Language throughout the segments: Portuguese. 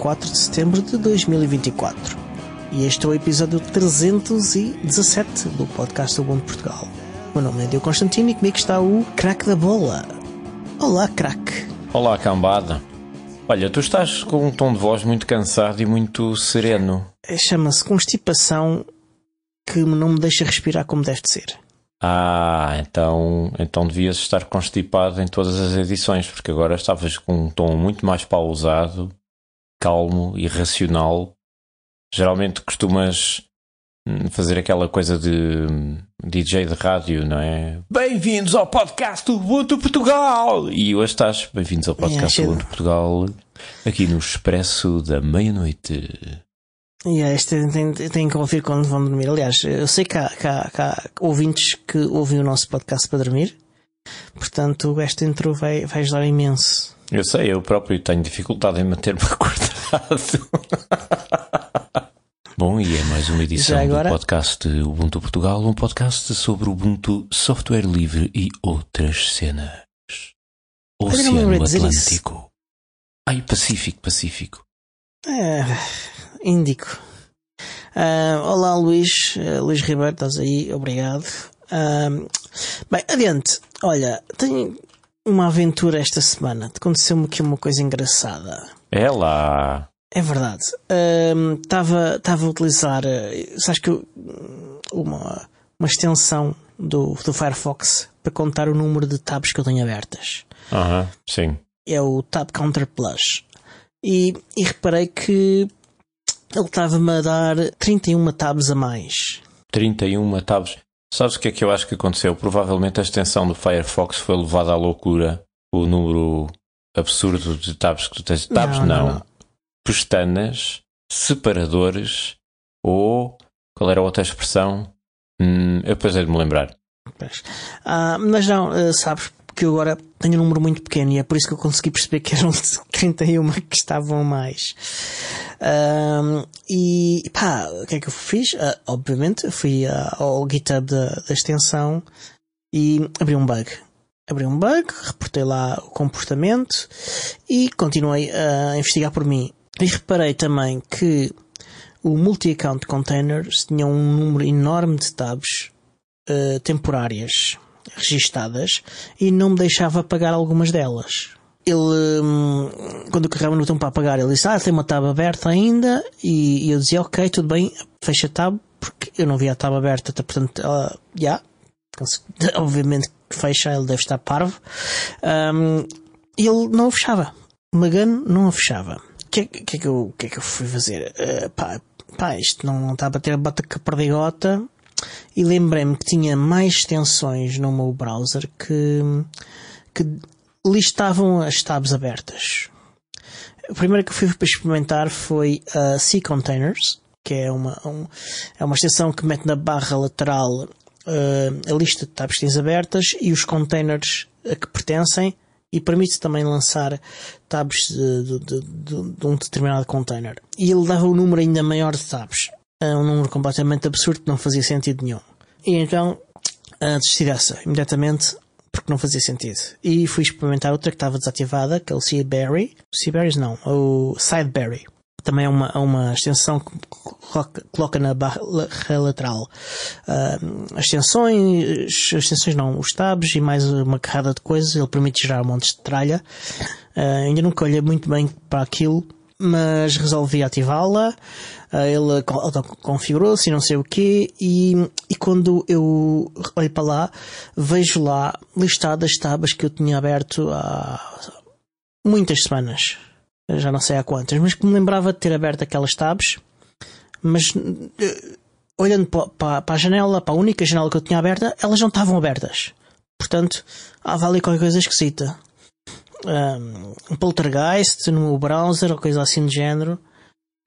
24 de setembro de 2024. E este é o episódio 317 do podcast do Bom de Portugal. O meu nome é Diogo Constantino e comigo está o craque da bola. Olá, craque. Olá, cambada. Olha, tu estás com um tom de voz muito cansado e muito sereno. Eh, chama-se constipação que não me deixa respirar como deve ser. Ah, então, então devias estar constipado em todas as edições, porque agora estavas com um tom muito mais pausado calmo e racional. Geralmente costumas hum, fazer aquela coisa de hum, DJ de rádio, não é? Bem-vindos ao podcast do Ubuntu Portugal! E hoje estás, bem-vindos ao é, podcast yeah, do Ubuntu Portugal, aqui no Expresso da Meia-Noite. E yeah, é, este tem, tem que ouvir quando vão dormir. Aliás, eu sei que há, que, há, que há ouvintes que ouvem o nosso podcast para dormir, portanto, esta intro vai, vai ajudar imenso. Eu sei, eu próprio tenho dificuldade em manter-me acordado errado. Bom, e é mais uma edição agora... do podcast Ubuntu Portugal, um podcast sobre Ubuntu, software livre e outras cenas. Oceano Atlântico. Ai, Pacífico, Pacífico. É, Índico. Uh, olá, Luís. Uh, Luís Ribeiro, estás aí? Obrigado. Uh, bem, adiante. Olha, tenho uma aventura esta semana. Aconteceu-me aqui uma coisa engraçada. É lá. É verdade. Estava um, a utilizar. Eh, sabes que eu, uma, uma extensão do, do Firefox para contar o número de tabs que eu tenho abertas. Aham, uh -huh, sim. É o Tab Counter Plus. E, e reparei que ele estava-me a dar 31 tabs a mais. 31 tabs. Sabes o que é que eu acho que aconteceu? Provavelmente a extensão do Firefox foi levada à loucura. O número absurdo de tabs que tu tens. Tabs não. não. não. Pestanas, separadores ou. Qual era a outra expressão? Hum, eu depois hei de me lembrar. Ah, mas não, eh, sabes, que eu agora tenho um número muito pequeno e é por isso que eu consegui perceber que eram 31 que estavam mais. Um, e pá, o que é que eu fiz? Uh, obviamente, fui uh, ao GitHub da, da extensão e abri um bug abri um bug, reportei lá o comportamento e continuei a investigar por mim. E reparei também que o multi-account containers tinha um número enorme de tabs uh, temporárias registadas e não me deixava pagar algumas delas. Ele, hum, quando eu carregava no botão para apagar, ele disse: Ah, tem uma tab aberta ainda. E, eu dizia: Ok, tudo bem, fecha a tab, porque eu não via a tab aberta, portanto, já, yeah, obviamente que fecha, ele deve estar parvo. Um, ele não a fechava. Magan não a fechava. O é que, que, é que, eu, que é que eu fui fazer? Uh, pá, pá, isto não, está a bater, bota que a perdigota. E lembrei-me que tinha mais extensões no meu browser que, que listavam as tabs abertas. A primeira que eu fui para experimentar foi a C Containers, que é uma, um, é uma extensão que mete na barra lateral eh, a lista de tabs abertas e os containers a que pertencem e permite também lançar tabs de, de, de, de, um determinado container. E ele dava um número ainda maior de tabs. É um número completamente absurdo que não fazia sentido nenhum. E então desisti dessa imediatamente porque não fazia sentido. E fui experimentar outra que estava desativada, que é o Seaberry. Seaberries não, o Sideberry também é uma, é uma extensão que coloca, na barra lateral. Uh, as extensões, as extensões não, os tabs e mais uma carrada de coisas, ele permite gerar montes de tralha. Uh, ainda nunca olhei muito bem para aquilo, mas resolvi ativá-la. Uh, ele configurou se e não sei o quê, e, e quando eu olho para lá, vejo lá listadas tabas que eu tinha aberto há muitas semanas já não sei há quantas, mas que me lembrava de ter aberto aquelas tabs, mas uh, olhando para, a janela, para a única janela que eu tinha aberta, elas não estavam abertas. Portanto, há ali qualquer coisa esquisita. Um, um poltergeist no browser ou coisa assim de género.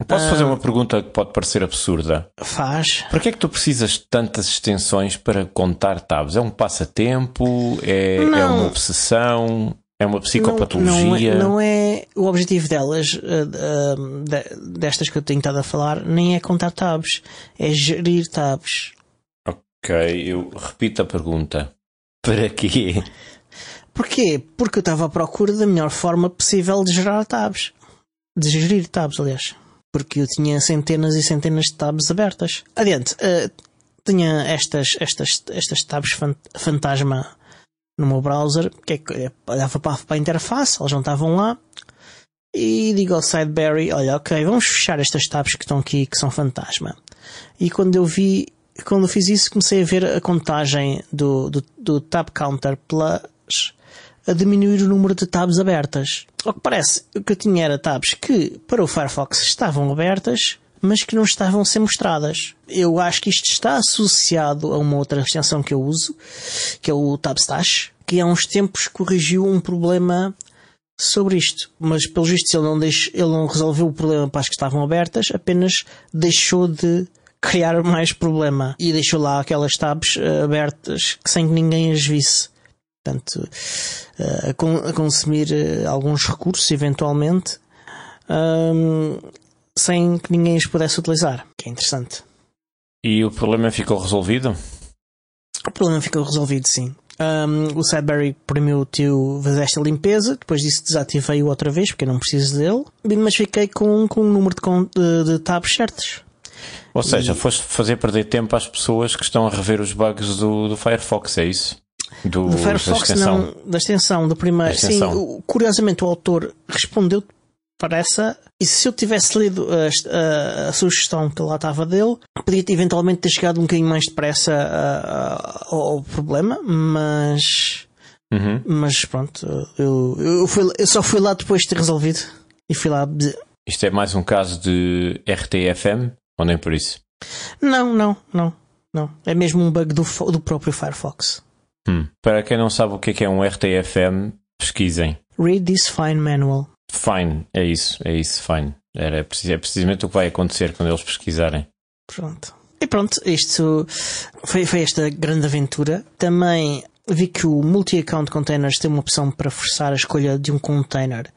Posso fazer ah. uma pergunta que pode parecer absurda? Faz. Para que é que tu precisas de tantas extensões para contar tabs? É um passatempo? É, é uma obsessão? É uma psicopatologia. Não, não, é, não é, o objetivo delas, eh, eh, destas que eu tenho estado a falar, nem é contar tabs, é gerir tabs. Ok, eu repito a pergunta. Para quê? Porquê? Porque eu estava à procura da melhor forma possível de gerar tabs. De gerir tabs, aliás. Porque eu tinha centenas e centenas de tabs abertas. Adiante, uh, tinha estas, estas, estas tabs fantasma no meu browser, que é, é olhava para, a interface, eles não estavam lá, e digo ao Sideberry, olha, ok, vamos fechar estas tabs que estão aqui, que são fantasma. E quando eu vi, quando eu fiz isso, comecei a ver a contagem do, do, do tab counter plus a diminuir o número de tabs abertas. Ao que parece, o que eu tinha era tabs que, para o Firefox, estavam abertas, mas que não estavam a ser mostradas. Eu acho que isto está associado a uma outra extensão que eu uso, que é o Tabstash, que há uns tempos corrigiu um problema sobre isto, mas pelo visto ele não, deixo, ele não resolveu o problema para as que estavam abertas, apenas deixou de criar mais problema e deixou lá aquelas tabs eh, abertas sem que ninguém as visse. Portanto, eh, a consumir eh, alguns recursos eventualmente sem que ninguém os pudesse utilizar, que é interessante. E o problema ficou resolvido? O problema ficou resolvido, sim. Um, o Sadberry permitiu fazer esta limpeza, depois disso desativei-o outra vez porque eu não preciso dele, mas fiquei com, com um número de, de, de tabs certos. Ou seja, e... foste fazer perder tempo às pessoas que estão a rever os bugs do, do Firefox, é isso? Do, do Firefox, da extensão. não, da extensão, do primeiro. Sim, curiosamente o autor respondeu depressa. E se eu tivesse lido a, a, a sugestão que lá estava dele, podia eventualmente ter chegado um bocadinho mais depressa a, ao problema, mas. Uhum. Mas pronto, eu, eu, fui, eu só fui lá depois de ter resolvido. E fui lá. Isto é mais um caso de RTFM ou nem por isso? Não, não, não. não. É mesmo um bug do, do próprio Firefox. Hum. Para quem não sabe o que é, é um RTFM, pesquisem. Read this fine manual. Fine, é isso, é isso, fine. Era, é, precis, é precisamente o que vai acontecer quando eles pesquisarem. Pronto. E pronto, isto foi, foi esta grande aventura. Também vi que o multi-account containers tem uma opção para forçar a escolha de um container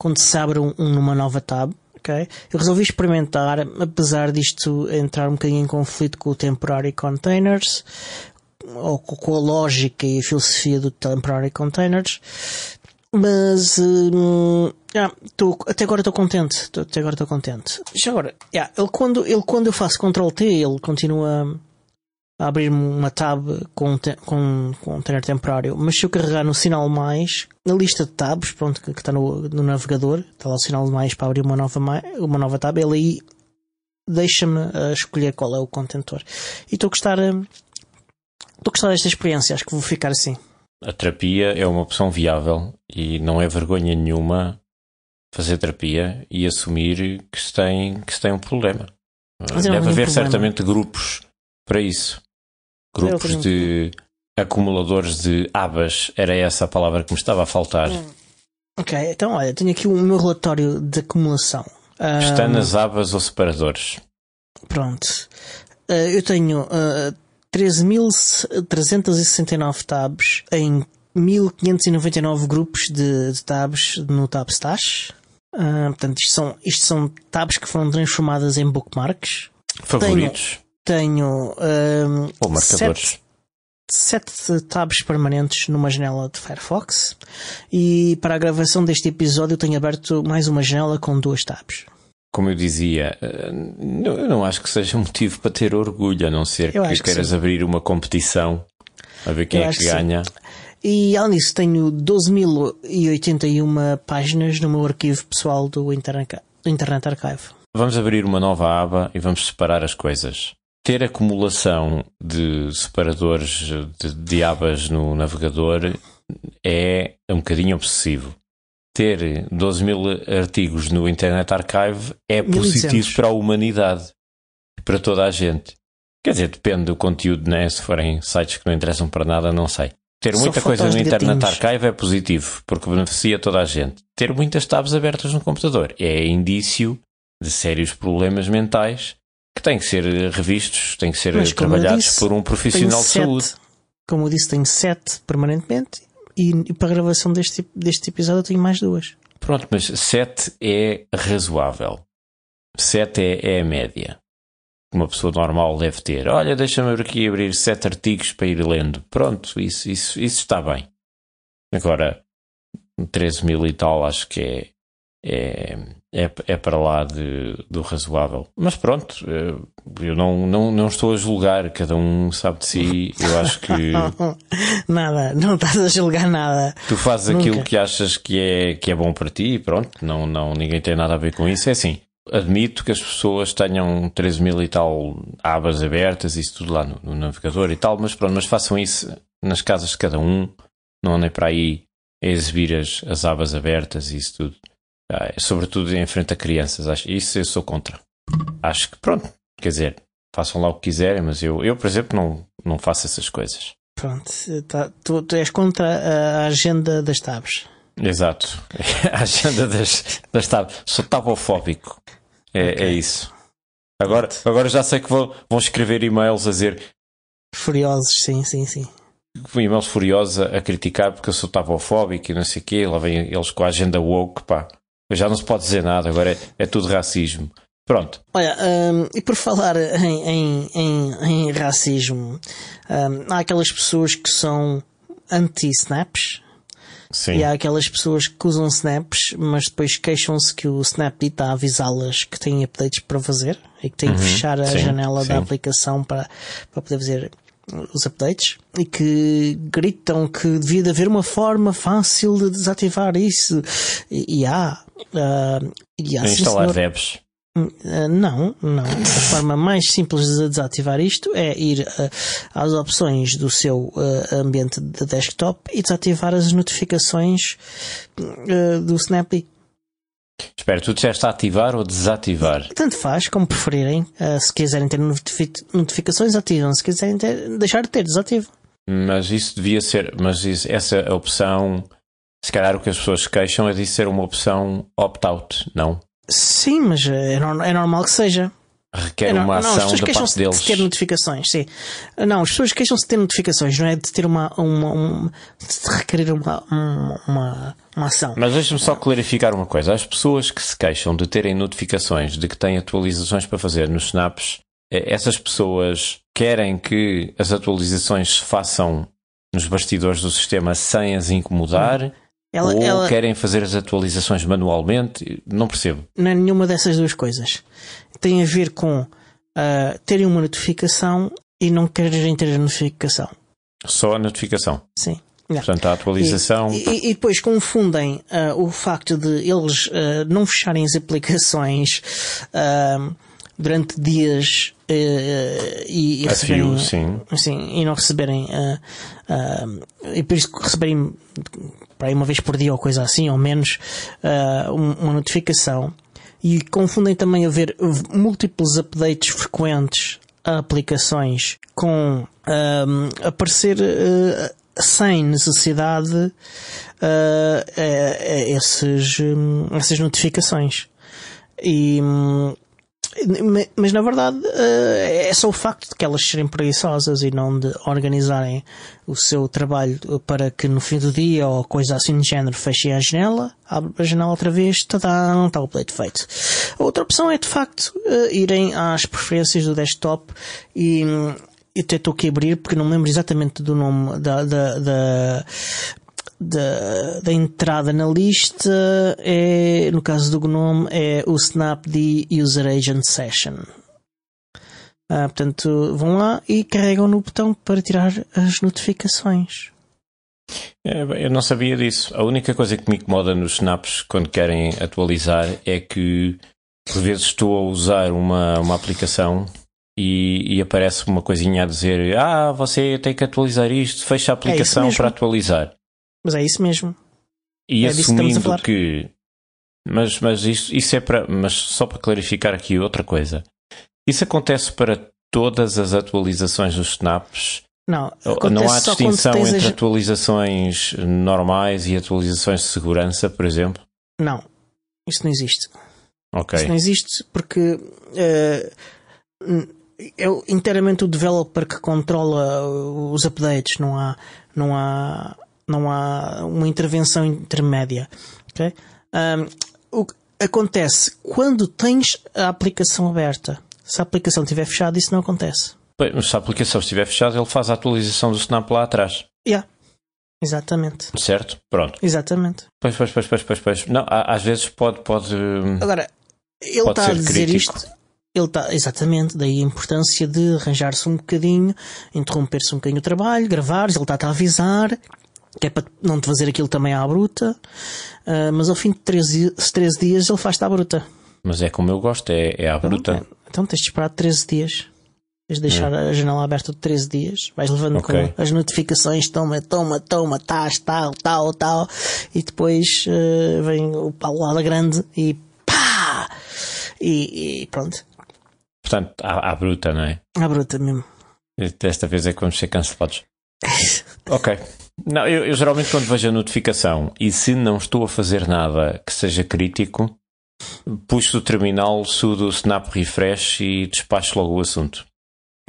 quando se abre um, numa nova tab. Okay? Eu resolvi experimentar, apesar disto entrar um bocadinho em conflito com o temporary containers ou com a lógica e a filosofia do temporary containers, mas hum, ah, tô, até agora estou contente. Tô, até agora estou contente. Já agora, yeah, ele, quando, ele quando eu faço Ctrl T, ele continua a abrir-me uma tab com, com, com um tenor temporário. Mas se eu carregar no sinal mais, na lista de tabs, pronto, que está no, no, navegador, está lá o sinal mais para abrir uma nova, uma nova tab, ele aí deixa-me ah, escolher qual é o contentor. E estou a gostar. Ah, estou a gostar desta experiência, acho que vou ficar assim. A terapia é uma opção viável e não é vergonha nenhuma fazer terapia e assumir que se tem, que se tem um problema. Mas Deve haver problema. certamente grupos para isso. Grupos de acumuladores de abas, era essa a palavra que me estava a faltar. Hum. Ok, então olha, tenho aqui o meu relatório de acumulação. Está um... nas ah, abas ou separadores. Pronto. Uh, eu tenho uh, ah, 13.369 tabs em 1599 grupos de, de tabs no TabStash. Uh, portanto, isto são, isto são tabs que foram transformadas em bookmarks. Favoritos. Tenho, tenho uh, Ou marcadores. Sete, sete tabs permanentes numa janela de Firefox. E para a gravação deste episódio, tenho aberto mais uma janela com duas tabs como eu dizia, ah, eu não acho que seja motivo para ter orgulho, a não ser que queiras abrir uma competição a ver quem eu é que ganha. E disso, tenho 12.081 páginas no meu arquivo pessoal do Internet, Archive. Vamos abrir uma nova aba e vamos separar as coisas. Ter acumulação de separadores de, de abas no navegador é um bocadinho obsessivo ter 12 mil artigos no Internet Archive é positivo para a humanidade, para toda a gente. Quer dizer, depende do conteúdo, né? Se forem sites que não interessam para nada, não sei. Ter muita coisa no Internet Archive é positivo, porque beneficia toda a gente. Ter muitas tabs abertas no computador é indício de sérios problemas mentais que têm que ser revistos, têm que ser Mas, trabalhados disse, por um profissional de sete, saúde. Como eu disse, tenho sete permanentemente e para a gravação deste, deste episódio eu tenho mais duas. Pronto, mas 7 é razoável. 7 é, é a média uma pessoa normal deve ter. Olha, deixa-me aqui abrir sete artigos para ir lendo. Pronto, isso, isso, isso está bem. Agora, 13 mil e tal acho que é, é, é, é para lá de, do razoável. Mas pronto, eh, eu não, não, não estou a julgar, cada um sabe de si. Eu acho que. nada, não estás a julgar nada. Tu fazes Nunca. aquilo que achas que é, que é bom para ti e pronto, não, não, ninguém tem nada a ver com isso. É assim, admito que as pessoas tenham 13 mil e tal abas abertas, isso tudo lá no, no, navegador e tal, mas pronto, mas façam isso nas casas de cada um, não andem para aí a exibir as, as abas abertas e isso tudo. Ah, é sobretudo em frente a crianças, acho, isso eu sou contra. Acho que pronto, quer dizer, façam lá o que quiserem, mas eu, eu por exemplo, não, não faço essas coisas. Pronto, tá, tu, tu és contra a agenda das tabs. Exato. A agenda das, das tabs. Sou tabofóbico. É, okay. é isso. Agora, agora já sei que vão vão escrever e-mails a dizer. Furiosos, sim, sim, sim. E-mails furiosos a, criticar porque eu sou tabofóbico e não sei o quê. Lá vem eles com a agenda woke, pá. Já não se pode dizer nada, agora é, é tudo racismo. Pronto. Olha, um, e por falar em, em, em, em racismo, um, há aquelas pessoas que são anti-snaps, Sim. E há aquelas pessoas que usam snaps, mas depois queixam-se que o snap está a avisá-las que têm updates para fazer e que têm uhum. que fechar a sim, janela sim. da aplicação para, para poder fazer os updates e que gritam que devia haver uma forma fácil de desativar isso. E, e há. Uh, e há instalar webs. Eh, não, não. A forma mais simples de desativar isto é ir uh, às opções do seu uh, ambiente de desktop e desativar as notificações do Snappy. Espera, tu disseste ativar ou desativar? Tanto faz, como preferirem. se quiserem ter notificações, ativam. Se quiserem ter, deixar de ter, desativam. Mas isso devia ser. Mas isso, essa opção. Se calhar o que as pessoas queixam é de ser uma opção opt-out, não? Sim, mas é, é normal que seja. Requer é, não, uma ação não, as pessoas parte deles. De ter notificações, sim. Não, as pessoas queixam-se de ter notificações, não é de ter uma. uma um, de requerer uma, uma, uma ação. Mas deixa-me só clarificar uma coisa. As pessoas que se queixam de terem notificações de que têm atualizações para fazer nos snaps, eh, essas pessoas querem que as atualizações se façam nos bastidores do sistema sem as incomodar. Hum ela, ou ela... querem fazer as atualizações manualmente, não percebo. Não é nenhuma dessas duas coisas. Tem a ver com uh, terem uma notificação e não quererem ter a notificação. Só a notificação? Sim. Portanto, a atualização. E, e, e depois confundem uh, o facto de eles uh, não fecharem as aplicações uh, durante dias e, e receberem. Fio, sim. Sim, e não receberem. e por isso receberem para aí uma vez por dia ou coisa assim, ou menos, uh, uma notificação. E confundem também haver múltiplos updates frequentes a aplicações com ehm, aparecer uh, sem necessidade uh, esses, um, essas notificações. E. Um, mas na verdade eh, é só o facto de que elas serem preguiçosas e não de organizarem o seu trabalho para que no fim do dia ou coisa assim de género fechem a janela, abre a janela outra vez, tadã, está o pleito feito. A outra opção é de facto eh, irem às preferências do desktop e eu até estou aqui a abrir porque não me lembro exatamente do nome da, da, da, da, da entrada na lista é, no caso do GNOME, é o snapd user agent session. Ah, portanto, vão lá e carregam no botão para tirar as notificações. É, eu não sabia disso. A única coisa que me incomoda nos snaps quando querem atualizar é que por vezes estou a usar uma, uma aplicação e, e aparece uma coisinha a dizer: Ah, você tem que atualizar isto, fecha a é aplicação é para atualizar. Mas é isso mesmo. E é assumindo que, que, Mas, mas isso, isso é para. Mas só para clarificar aqui outra coisa. Isso acontece para todas as atualizações dos snaps? Não, não há distinção entre atualizações normais e atualizações de segurança, por exemplo? Não, isso não existe. Ok. Isso não existe porque uh, é inteiramente o developer que controla os updates, não há, não há não há uma intervenção intermédia. Okay? Um, o que acontece quando tens a aplicação aberta. Se a aplicação estiver fechada, isso não acontece. Bem, mas se a aplicação estiver fechada, ele faz a atualização do Snap lá atrás. Yeah. Exatamente. Certo? Pronto. Exatamente. Pois, pois, pois, pois, pois, pois. Não, às vezes pode. pode hum, Agora, ele está a dizer crítico. isto. Ele está, exatamente, daí a importância de arranjar-se um bocadinho, interromper-se um bocadinho o trabalho, gravar, ele está a avisar que é para não te fazer aquilo também à bruta, uh, mas ao fim de 13, 13 dias ele faz-te à bruta. Mas é como eu gosto, é, é à bruta. É. então tens de esperar 13 dias. Tens de deixar hum. a janela aberta de 13 dias, vais levando okay. com as notificações, toma, toma, toma, tás, tal, tal, tal, e depois uh, vem o paulada grande e pá! E, e pronto. Portanto, à, à bruta, não é? À bruta mesmo. Desta vez é que vamos ser cancelados. ok. Não, eu, eu, geralmente quando vejo a notificação e se não estou a fazer nada que seja crítico, puxo o terminal, sudo o snap refresh e despacho logo o assunto.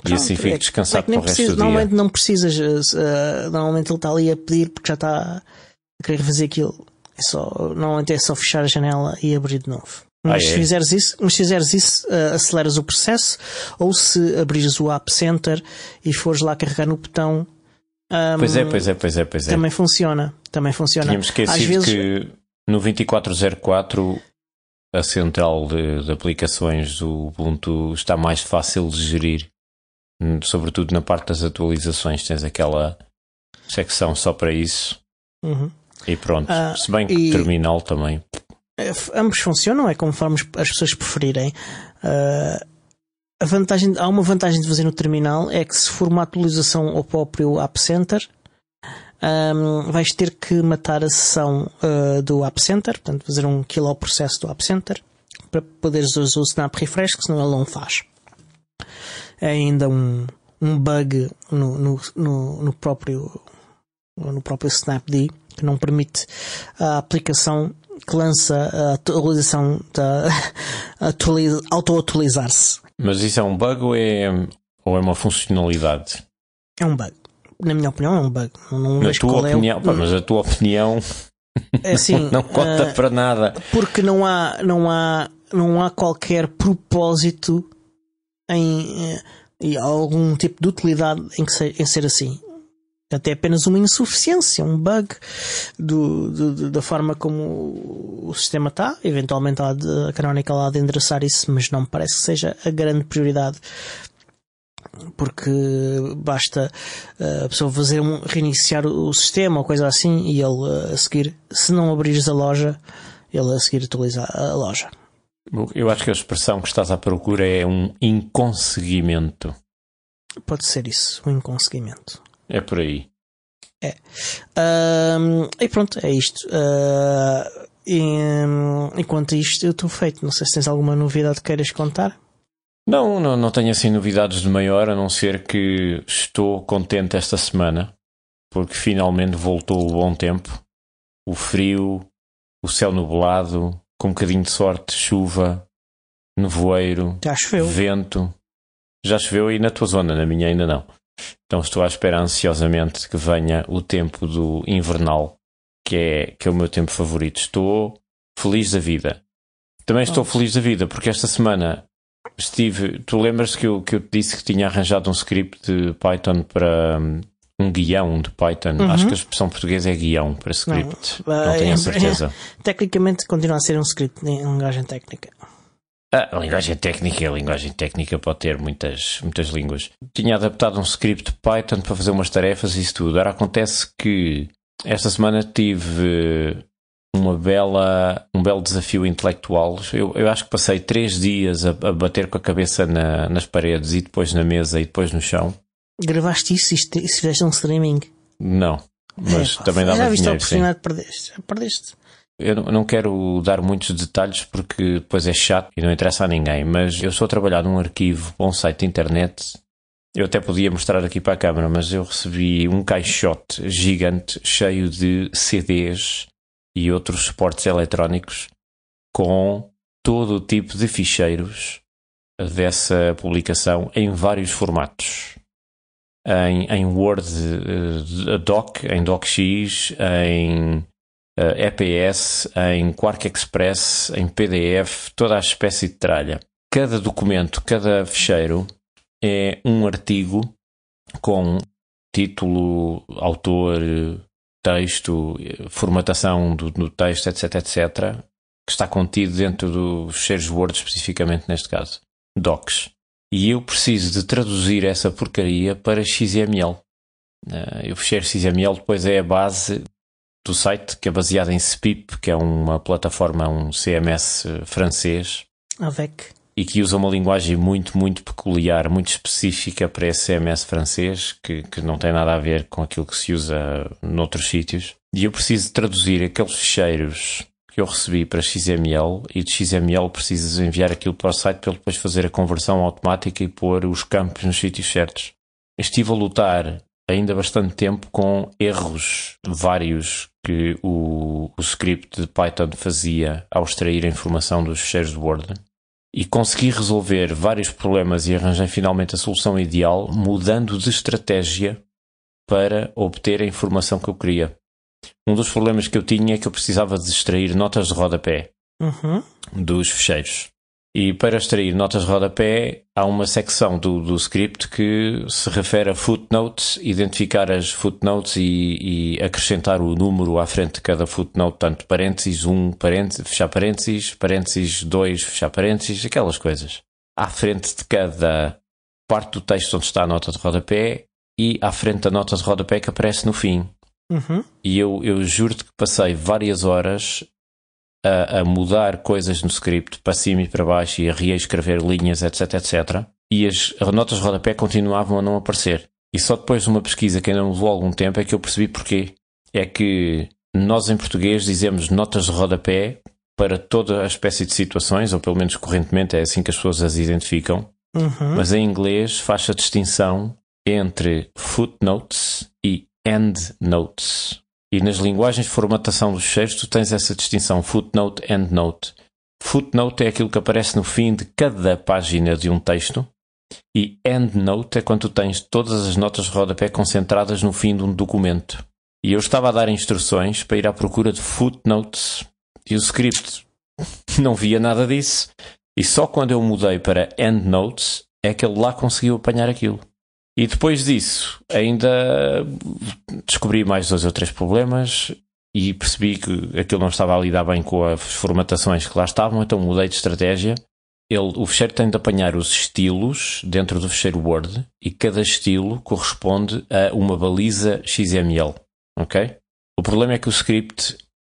Pronto, e assim fico é, descansado é para o resto do normalmente dia. Normalmente não precisas, uh, normalmente ele está ali a pedir porque já está a querer fazer aquilo. É só, normalmente é só fechar a janela e abrir de novo. Ah, mas, ah, é? se fizeres isso, mas se fizeres isso, uh, aceleras o processo, ou se abrires o App Center e fores lá carregar no botão um, pois é, pois é, pois é, pois é. Também funciona, também funciona. Tínhamos esquecido Às vezes... que no 2404 a central de, de, aplicações do Ubuntu está mais fácil de gerir, hum, sobretudo na parte das atualizações. Tens aquela secção só para isso uhum. e pronto. Uh, Se bem que e... terminal também. Ambos funcionam, é conforme as pessoas preferirem. Uh, a vantagem, há uma vantagem de fazer no terminal é que se for uma atualização ao próprio App Center, um, vais ter que matar a sessão uh, do App Center, portanto fazer um kill ao processo do App Center para poderes usar o Snap Refresh, que senão ele não faz. É ainda um, um bug no, no, no, no próprio no próprio Snapd que não permite a aplicação que lança a atualização da auto-atualizar-se. Mas isso é um bug ou é, ou é uma funcionalidade? É um bug. Na minha opinião, é um bug. Não Na tua opinião, é o... pá, mas a tua opinião assim, não conta uh, para nada. Porque não há, não há, não há qualquer propósito em, eh, e algum tipo de utilidade em, que se, em ser assim. Portanto, é apenas uma insuficiência, um bug do, do, do, da forma como o, sistema está. Eventualmente há de, a Canonical há de endereçar isso, mas não me parece que seja a grande prioridade. Porque basta eh, a pessoa fazer um, reiniciar o, sistema ou coisa assim e ele eh, a seguir, se não abrires a loja, ele a seguir atualiza a loja. Eu acho que a expressão que estás à procura é um inconseguimento. Pode ser isso, um inconseguimento. É por aí. É. e pronto, é isto. Uh, e, um, enquanto isto, eu estou feito. Não sei se tens alguma novidade que queiras contar. Não, não, não tenho assim novidades de maior, a não ser que estou contente esta semana, porque finalmente voltou o bom tempo. O frio, o céu nublado, com um bocadinho de sorte, chuva, nevoeiro, Já vento. Já choveu aí na tua zona, na minha ainda não. Então estou à espera ansiosamente que venha o tempo do invernal, que é, que é o meu tempo favorito. Estou feliz da vida. Também estou feliz da vida porque esta semana estive. Tu lembras que eu, que eu te disse que tinha arranjado um script de Python para. Hum, um guião de Python. Uhum. Acho que a expressão portuguesa é guião para script. Não, não tenho a eh, certeza. É, tecnicamente continua a ser um script em linguagem técnica. A linguagem técnica, a linguagem técnica pode ter muitas, muitas línguas. Tinha adaptado um script Python para fazer umas tarefas e isso tudo. Agora acontece que esta semana tive uma bela, um belo desafio intelectual. Eu, eu acho que passei três dias a, a bater com a cabeça na, nas paredes e depois na mesa e depois no chão. Gravaste isso? e fizeste um streaming? Não, mas é, também dava dinheiro. Já viste a oportunidade sim. que perdeste. Perdeste. Eu não quero dar muitos detalhes porque depois é chato e não interessa a ninguém, mas eu sou a trabalhar num arquivo para um site de internet. Eu até podia mostrar aqui para a câmara, mas eu recebi um caixote gigante cheio de CDs e outros suportes eletrónicos com todo o tipo de ficheiros dessa publicação em vários formatos. Em, em Word uh, DOC, em DOCX, em EPS, eh, em Quark Express, em PDF, toda a espécie de tralha. Cada documento, cada fecheiro é um artigo com título, autor, texto, formatação do, do texto, etc, etc, que está contido dentro dos cheiros Word, especificamente neste caso, docs. E eu preciso de traduzir essa porcaria para XML. Uh, eh, o fecheiro XML depois é a base do site, que é baseado em SPIP, que é uma plataforma, um CMS eh, francês. Avec. E que usa uma linguagem muito, muito peculiar, muito específica para esse CMS francês, que, que não tem nada a ver com aquilo que se usa noutros sítios. E eu preciso traduzir aqueles ficheiros que eu recebi para XML e de XML precisas enviar aquilo para o site para ele depois fazer a conversão automática e pôr os campos nos sítios certos. Estive a lutar ainda bastante tempo com erros vários que o, o script de Python fazia ao extrair a informação dos ficheiros do Word e consegui resolver vários problemas e arranjei finalmente a solução ideal mudando de estratégia para obter a informação que eu queria. Um dos problemas que eu tinha é que eu precisava de extrair notas de rodapé uhum. dos ficheiros. E para extrair notas de rodapé, há uma secção do, do script que se refere a footnotes, identificar as footnotes e, e, acrescentar o número à frente de cada footnote, tanto parênteses 1, parênteses, fechar parênteses, parênteses 2, fechar parênteses, aquelas coisas. À frente de cada parte do texto onde está a nota de rodapé e à frente da nota de rodapé que aparece no fim. Uhum. E eu, eu juro-te que passei várias horas a, a, mudar coisas no script para cima e para baixo e a reescrever linhas, etc, etc. E as notas de rodapé continuavam a não aparecer. E só depois de uma pesquisa que ainda me levou algum tempo é que eu percebi porquê. É que nós em português dizemos notas de rodapé para toda a espécie de situações, ou pelo menos correntemente é assim que as pessoas as identificam. Uhum. Mas em inglês faz a distinção entre footnotes e endnotes. E nas linguagens de formatação dos cheiros, tu tens essa distinção footnote, endnote. Footnote é aquilo que aparece no fim de cada página de um texto. E endnote é quando tu tens todas as notas de rodapé concentradas no fim de um documento. E eu estava a dar instruções para ir à procura de footnotes e o script não via nada disso. E só quando eu mudei para endnotes é que ele lá conseguiu apanhar aquilo. E depois disso, ainda descobri mais dois ou três problemas e percebi que aquilo não estava a lidar bem com as formatações que lá estavam, então mudei de estratégia. Ele, o fecheiro tem de apanhar os estilos dentro do fecheiro Word e cada estilo corresponde a uma baliza XML, ok? O problema é que o script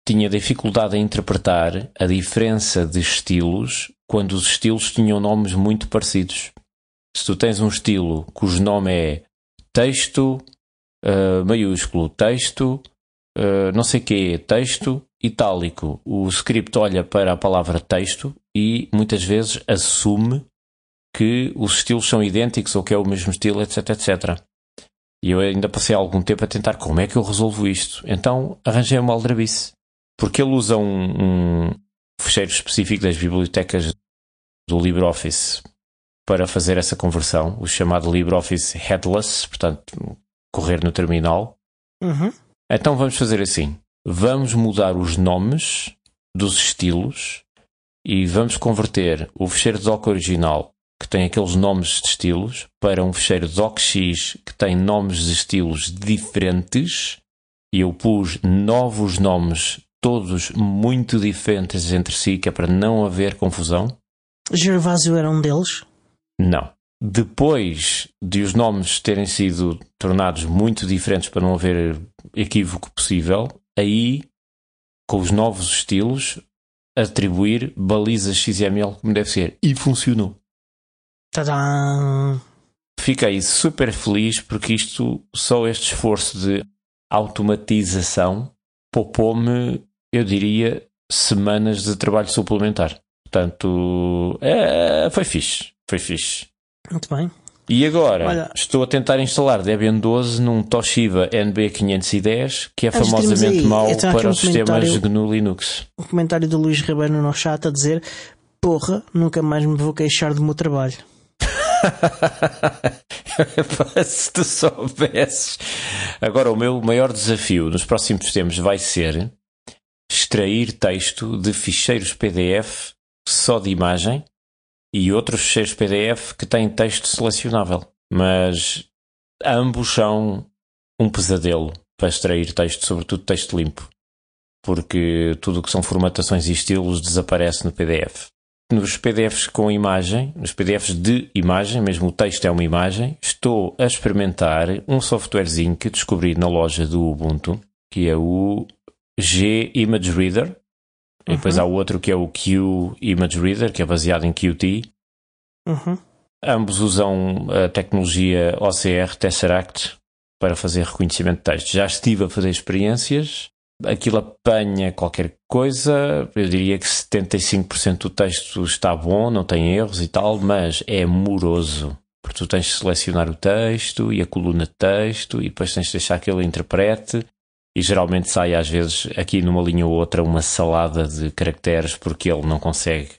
tinha dificuldade em interpretar a diferença de estilos quando os estilos tinham nomes muito parecidos se tu tens um estilo cujo nome é texto uh, maiúsculo, texto uh, não sei quê, texto itálico, o script olha para a palavra texto e muitas vezes assume que os estilos são idênticos ou que é o mesmo estilo, etc, etc. E eu ainda passei algum tempo a tentar como é que eu resolvo isto. Então arranjei uma aldrabice. Porque ele usa um, um fecheiro específico das bibliotecas do LibreOffice para fazer essa conversão, o chamado LibreOffice Headless, portanto, correr no terminal. Uhum. Então vamos fazer assim: vamos mudar os nomes dos estilos e vamos converter o fecheiro doc original, que tem aqueles nomes de estilos, para um fecheiro docx que tem nomes de estilos diferentes. E eu pus novos nomes, todos muito diferentes entre si, que é para não haver confusão. Gervásio era um deles? Não. Depois de os nomes terem sido tornados muito diferentes para não haver equívoco possível, aí, com os novos estilos, atribuir balizas XML como deve ser. E funcionou. Tadã! Fiquei super feliz porque isto, só este esforço de automatização, poupou-me, eu diria, semanas de trabalho suplementar. Portanto, é, foi fixe. Foi fixe. Muito bem. E agora Olha, estou a tentar instalar Debian 12 num Toshiba NB510 que é famosamente mau para um os sistemas GNU Linux. Um comentário do Luís Ribeiro no chat a dizer: Porra, nunca mais me vou queixar do meu trabalho. Se tu soubesses. Agora, o meu maior desafio nos próximos tempos vai ser extrair texto de ficheiros PDF só de imagem e outros fecheiros PDF que têm texto selecionável, mas ambos são um pesadelo para extrair texto, sobretudo texto limpo, porque tudo o que são formatações e estilos desaparece no PDF. Nos PDFs com imagem, nos PDFs de imagem, mesmo o texto é uma imagem, estou a experimentar um softwarezinho que descobri na loja do Ubuntu, que é o G Image Reader, Uhum. E depois há o outro que é o Q Image Reader, que é baseado em Qt. Uhum. Ambos usam a tecnologia OCR Tesseract para fazer reconhecimento de texto. Já estive a fazer experiências, aquilo apanha qualquer coisa, eu diria que 75% do texto está bom, não tem erros e tal, mas é moroso. Porque tu tens de selecionar o texto e a coluna de texto e depois tens de deixar que ele interprete e geralmente sai às vezes aqui numa linha ou outra uma salada de caracteres porque ele não consegue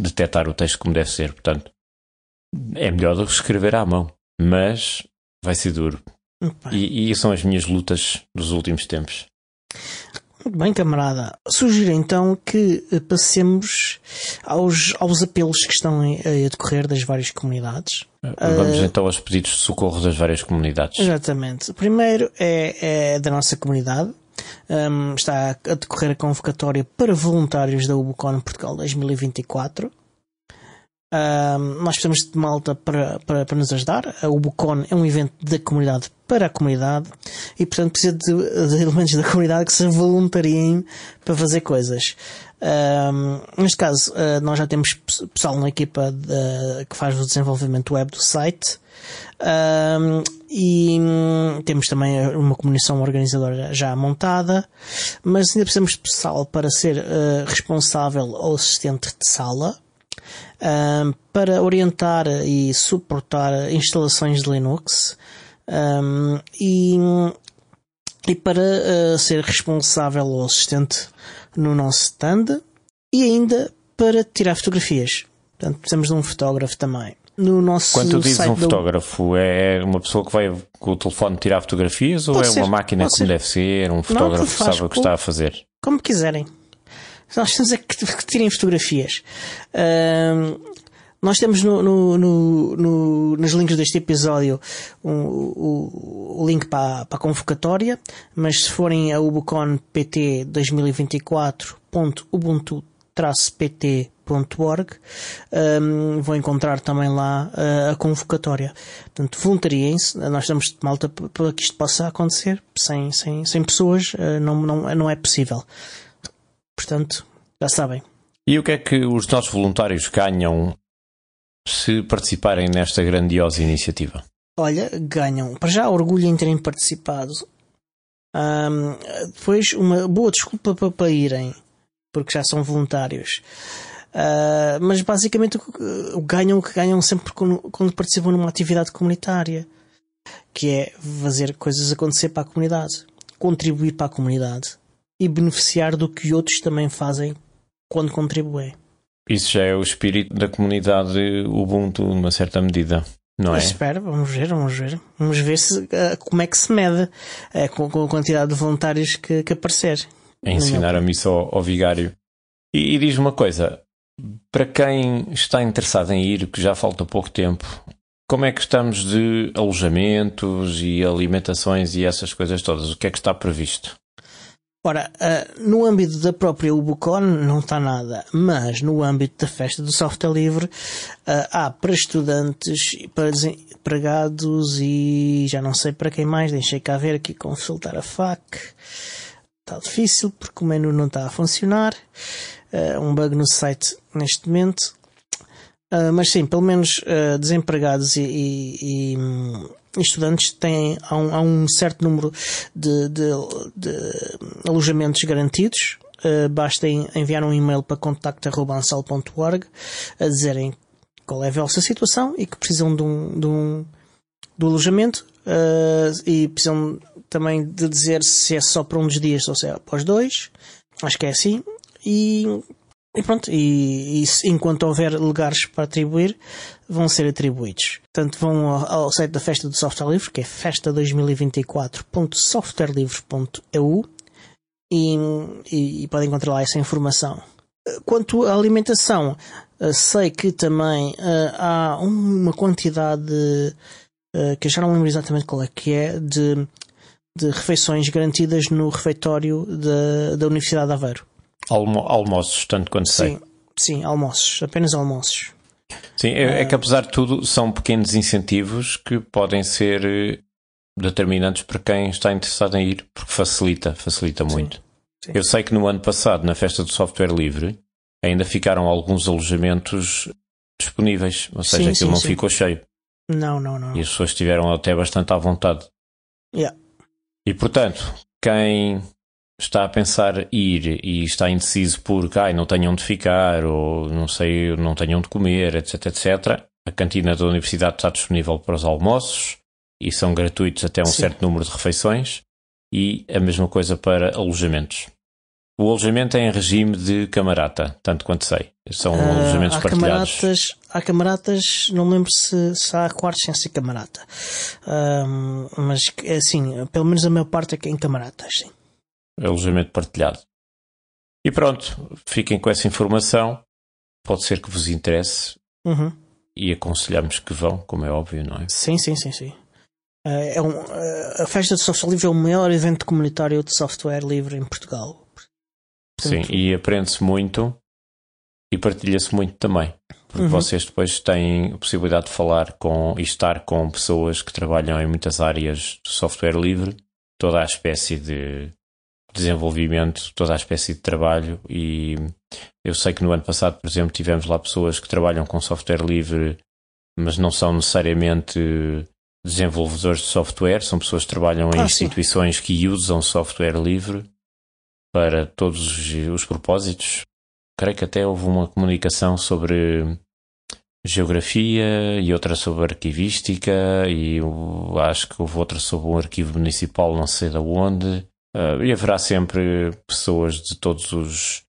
detectar o texto como deve ser. Portanto, é melhor do que escrever à mão, mas vai ser duro. E, e são as minhas lutas dos últimos tempos. Muito bem, camarada. Sugiro então que eh, passemos aos, aos apelos que estão a decorrer das várias comunidades. Eh, vamos uh, então aos pedidos de socorro das várias comunidades. Exatamente. O primeiro é, é da nossa comunidade. Um, está a decorrer a convocatória para voluntários da UBCON Portugal 2024 nós precisamos de malta para, para, para nos ajudar. O Bucon é um evento da comunidade para a comunidade e, portanto, precisa de, de elementos da comunidade que se voluntariem para fazer coisas. Um, neste caso, uh, nós já temos pessoal na equipa de, que faz o desenvolvimento web do site. Um, e hum, temos também uma comunicação organizadora já montada, mas ainda precisamos de pessoal para ser uh, responsável ou assistente de sala, um, para orientar e suportar instalações de Linux um, e, e, para uh, ser responsável ou assistente no nosso stand e ainda para tirar fotografias. Portanto, precisamos de um fotógrafo também. No nosso Quando tu dizes um fotógrafo, do... É, é uma pessoa que vai com o telefone tirar fotografias Pode ou é uma máquina que como ser. deve ser, um fotógrafo Não, que sabe o que está a fazer? Como quiserem nós estamos a que, que tirem fotografias. nós temos no, no, no, no, nos links deste episódio um, o, link para, para a convocatória, mas se forem a ubuconpt 2024.ubuntu pt.org um, vão encontrar também lá uh, a convocatória. Portanto, voluntariem-se, nós estamos de malta para que isto possa acontecer, sem, sem, sem pessoas uh, não, não, não é possível. Portanto, já sabem. E o que é que os nossos voluntários ganham se participarem nesta grandiosa iniciativa? Olha, ganham, para já, orgulho em terem participado. Um, depois, uma boa desculpa para, para irem, porque já são voluntários. Uh, mas basicamente ganham o que ganham sempre quando, quando, participam numa atividade comunitária, que é fazer coisas acontecer para a comunidade, contribuir para a comunidade e beneficiar do que outros também fazem quando contribuem. Isso já é o espírito da comunidade Ubuntu, numa certa medida. Não é? Espero, vamos ver, vamos ver. Vamos ver se, eh, como é que se mede é, com, a quantidade de voluntários que, que aparecer. ensinar a missa ao, ao vigário. E, e diz uma coisa: para quem está interessado em ir, que já falta pouco tempo, como é que estamos de alojamentos e alimentações e essas coisas todas? O que é que está previsto? Ora, uh, no âmbito da própria Ubucon não está nada, mas no âmbito da festa do software livre uh, há para estudantes, para desempregados e já não sei para quem mais, deixei cá ver aqui consultar a FAC. Está difícil porque o menu não está a funcionar. Uh, um bug no site neste momento. mas sim, pelo menos desempregados e, e hum, estudantes têm há um, há um certo número de, de, de alojamentos garantidos. Uh, basta enviar um e-mail para contacto.ansal.org a dizerem qual é a vossa situação e que precisam de um, de um do alojamento uh, e precisam também de dizer se é só para um dos dias ou se é após dois. Acho que é assim. E e pronto, e, e, enquanto houver lugares para atribuir, vão ser atribuídos. Portanto, vão ao, ao site da Festa do Software Livre, que é festa2024.softwarelivre.eu e, e, e, podem encontrar lá essa informação. Quanto à alimentação, eh, sei que também uh, há uma quantidade, uh, que eu já não lembro exatamente qual é que é, de, de refeições garantidas no refeitório da, da Universidade de Aveiro Almo almoços, tanto quanto sei. Sim, almoços, apenas almoços. Sim, é, é que apesar de tudo são pequenos incentivos que podem ser eh, determinantes para quem está interessado em ir, porque facilita, facilita muito. Sim. Eu sei que no ano passado, na festa do software livre, ainda ficaram alguns alojamentos disponíveis, ou seja, sim, aquilo não ficou cheio. Não, não, não. E as pessoas estiveram até bastante à vontade. Yeah. E portanto, quem está a pensar ir e está indeciso porque ai, não tenho onde ficar, ou não sei, não tenho onde comer, etc, etc, a cantina da universidade está disponível para os almoços e são gratuitos até um Sim. certo número de refeições e a mesma coisa para alojamentos. O alojamento é em regime de camarata, tanto quanto sei. São ah, alojamentos há partilhados. Camaratas, há camaratas, não lembro se, se há quartos sem ser camarata. Um, mas, é assim, pelo menos a maior parte é, é em camaratas, sim alojamento partilhado. E pronto, fiquem com essa informação. Pode ser que vos interesse. Uhum. E aconselhamos que vão, como é óbvio, não é? Sim, sim, sim, sim. Eh, é um, eh, a festa de software livre é o maior evento comunitário de software livre em Portugal. Portanto... Sim, e aprende-se muito e partilha-se muito também. Porque uhum. vocês depois têm a possibilidade de falar com e estar com pessoas que trabalham em muitas áreas do software livre, toda a espécie de desenvolvimento, toda a espécie de trabalho e eu sei que no ano passado, por exemplo, tivemos lá pessoas que trabalham com software livre, mas não são necessariamente desenvolvedores de software, são pessoas que trabalham ah, em instituições que usam software livre para todos os propósitos. Creio que até houve uma comunicação sobre geografia e outra sobre arquivística e acho que houve outra sobre um arquivo municipal não sei de onde Uh, e haverá sempre pessoas de todos os,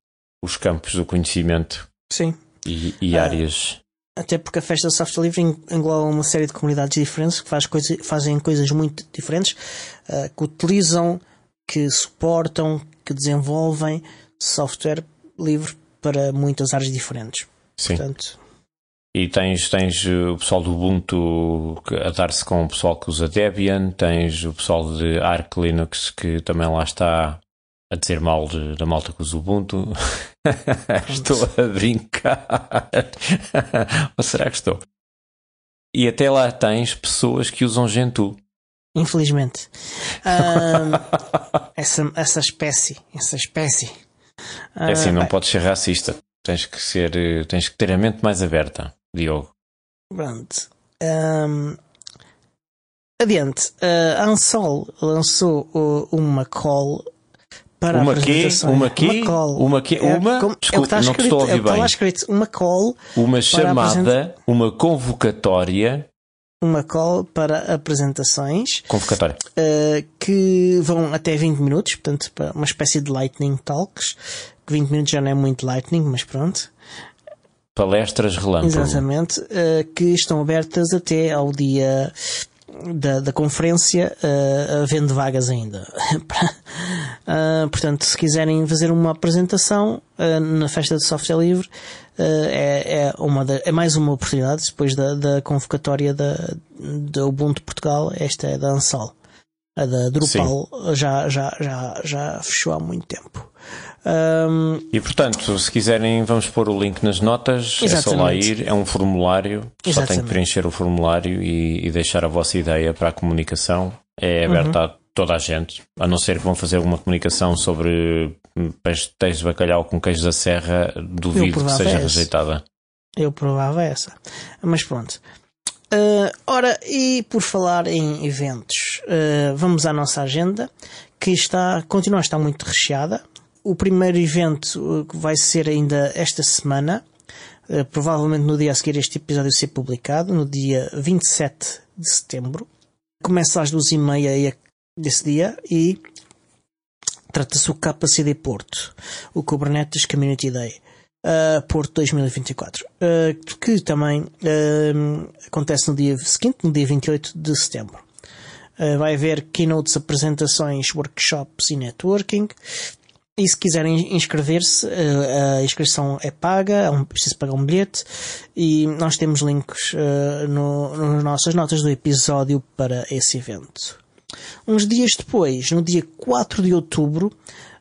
os campos do conhecimento Sim. e, e ah, áreas. até porque a festa do software livre engloba uma série de comunidades diferentes que faz coisa, fazem coisas muito diferentes, uh, que utilizam, que suportam, que desenvolvem software livre para muitas áreas diferentes. Sim. Portanto, e tens, tens o pessoal do Ubuntu a dar-se com o pessoal que usa Debian, tens o pessoal de Arch Linux que também lá está a dizer mal de, da malta que usa Ubuntu. estou a brincar. Ou será que estou? E até lá tens pessoas que usam Gentoo. Infelizmente. Um, essa, essa espécie. Essa espécie. É assim, não ah, bem. podes ser racista. Tens que ser. Eh, tens que ter a mente mais aberta. Diogo. Pronto. Um, adiante. Uh, ah, Ansol lançou uh, uma call para uma quê? Uma que Uma call. Uma quê? É, Como, é Desculpa, é escrito, não estou a ouvir é bem. Está escrito uma call. Uma chamada, uma convocatória. Uma call para apresentações. Convocatória. Uh, que vão até 20 minutos, portanto, uma espécie de lightning talks. 20 minutos já não é muito lightning, mas pronto palestras relâmpago. Exatamente, eh, que estão abertas até ao dia da, da conferência, uh, havendo vagas ainda. uh, portanto, se quiserem fazer uma apresentação uh, na festa de software livre, é, é, uma é mais uma oportunidade depois da, da convocatória da, da Ubuntu Portugal. Esta é da Ansal. A da Drupal já, já, já, já fechou há muito tempo. Um... E portanto, se quiserem, vamos pôr o link nas notas. Exatamente. É só lá ir. É um formulário. Exatamente. Só tem que preencher o formulário e, e, deixar a vossa ideia para a comunicação. É aberta uhum. a toda a gente. A não ser que vão fazer alguma comunicação sobre peixe de bacalhau com queijo da serra, duvido que seja é rejeitada. Eu provava essa. Mas pronto. Uh, ora, e por falar em eventos, uh, vamos à nossa agenda, que está, continua a estar muito recheada o primeiro evento eh, que vai ser ainda esta semana, eh, provavelmente no dia a seguir este episódio ser publicado, no dia 27 de setembro. Começa às duas e meia desse dia e trata-se do KCD Porto, o Kubernetes Community Day. Uh, Porto 2024, uh, que também uh, acontece no dia seguinte, no dia 28 de setembro. vai haver keynotes, apresentações, workshops e networking. E se quiserem inscrever-se, eh, a inscrição é paga, é preciso pagar um bilhete e nós temos links eh, no, nas nossas notas do episódio para esse evento. Uns dias depois, no dia 4 de outubro,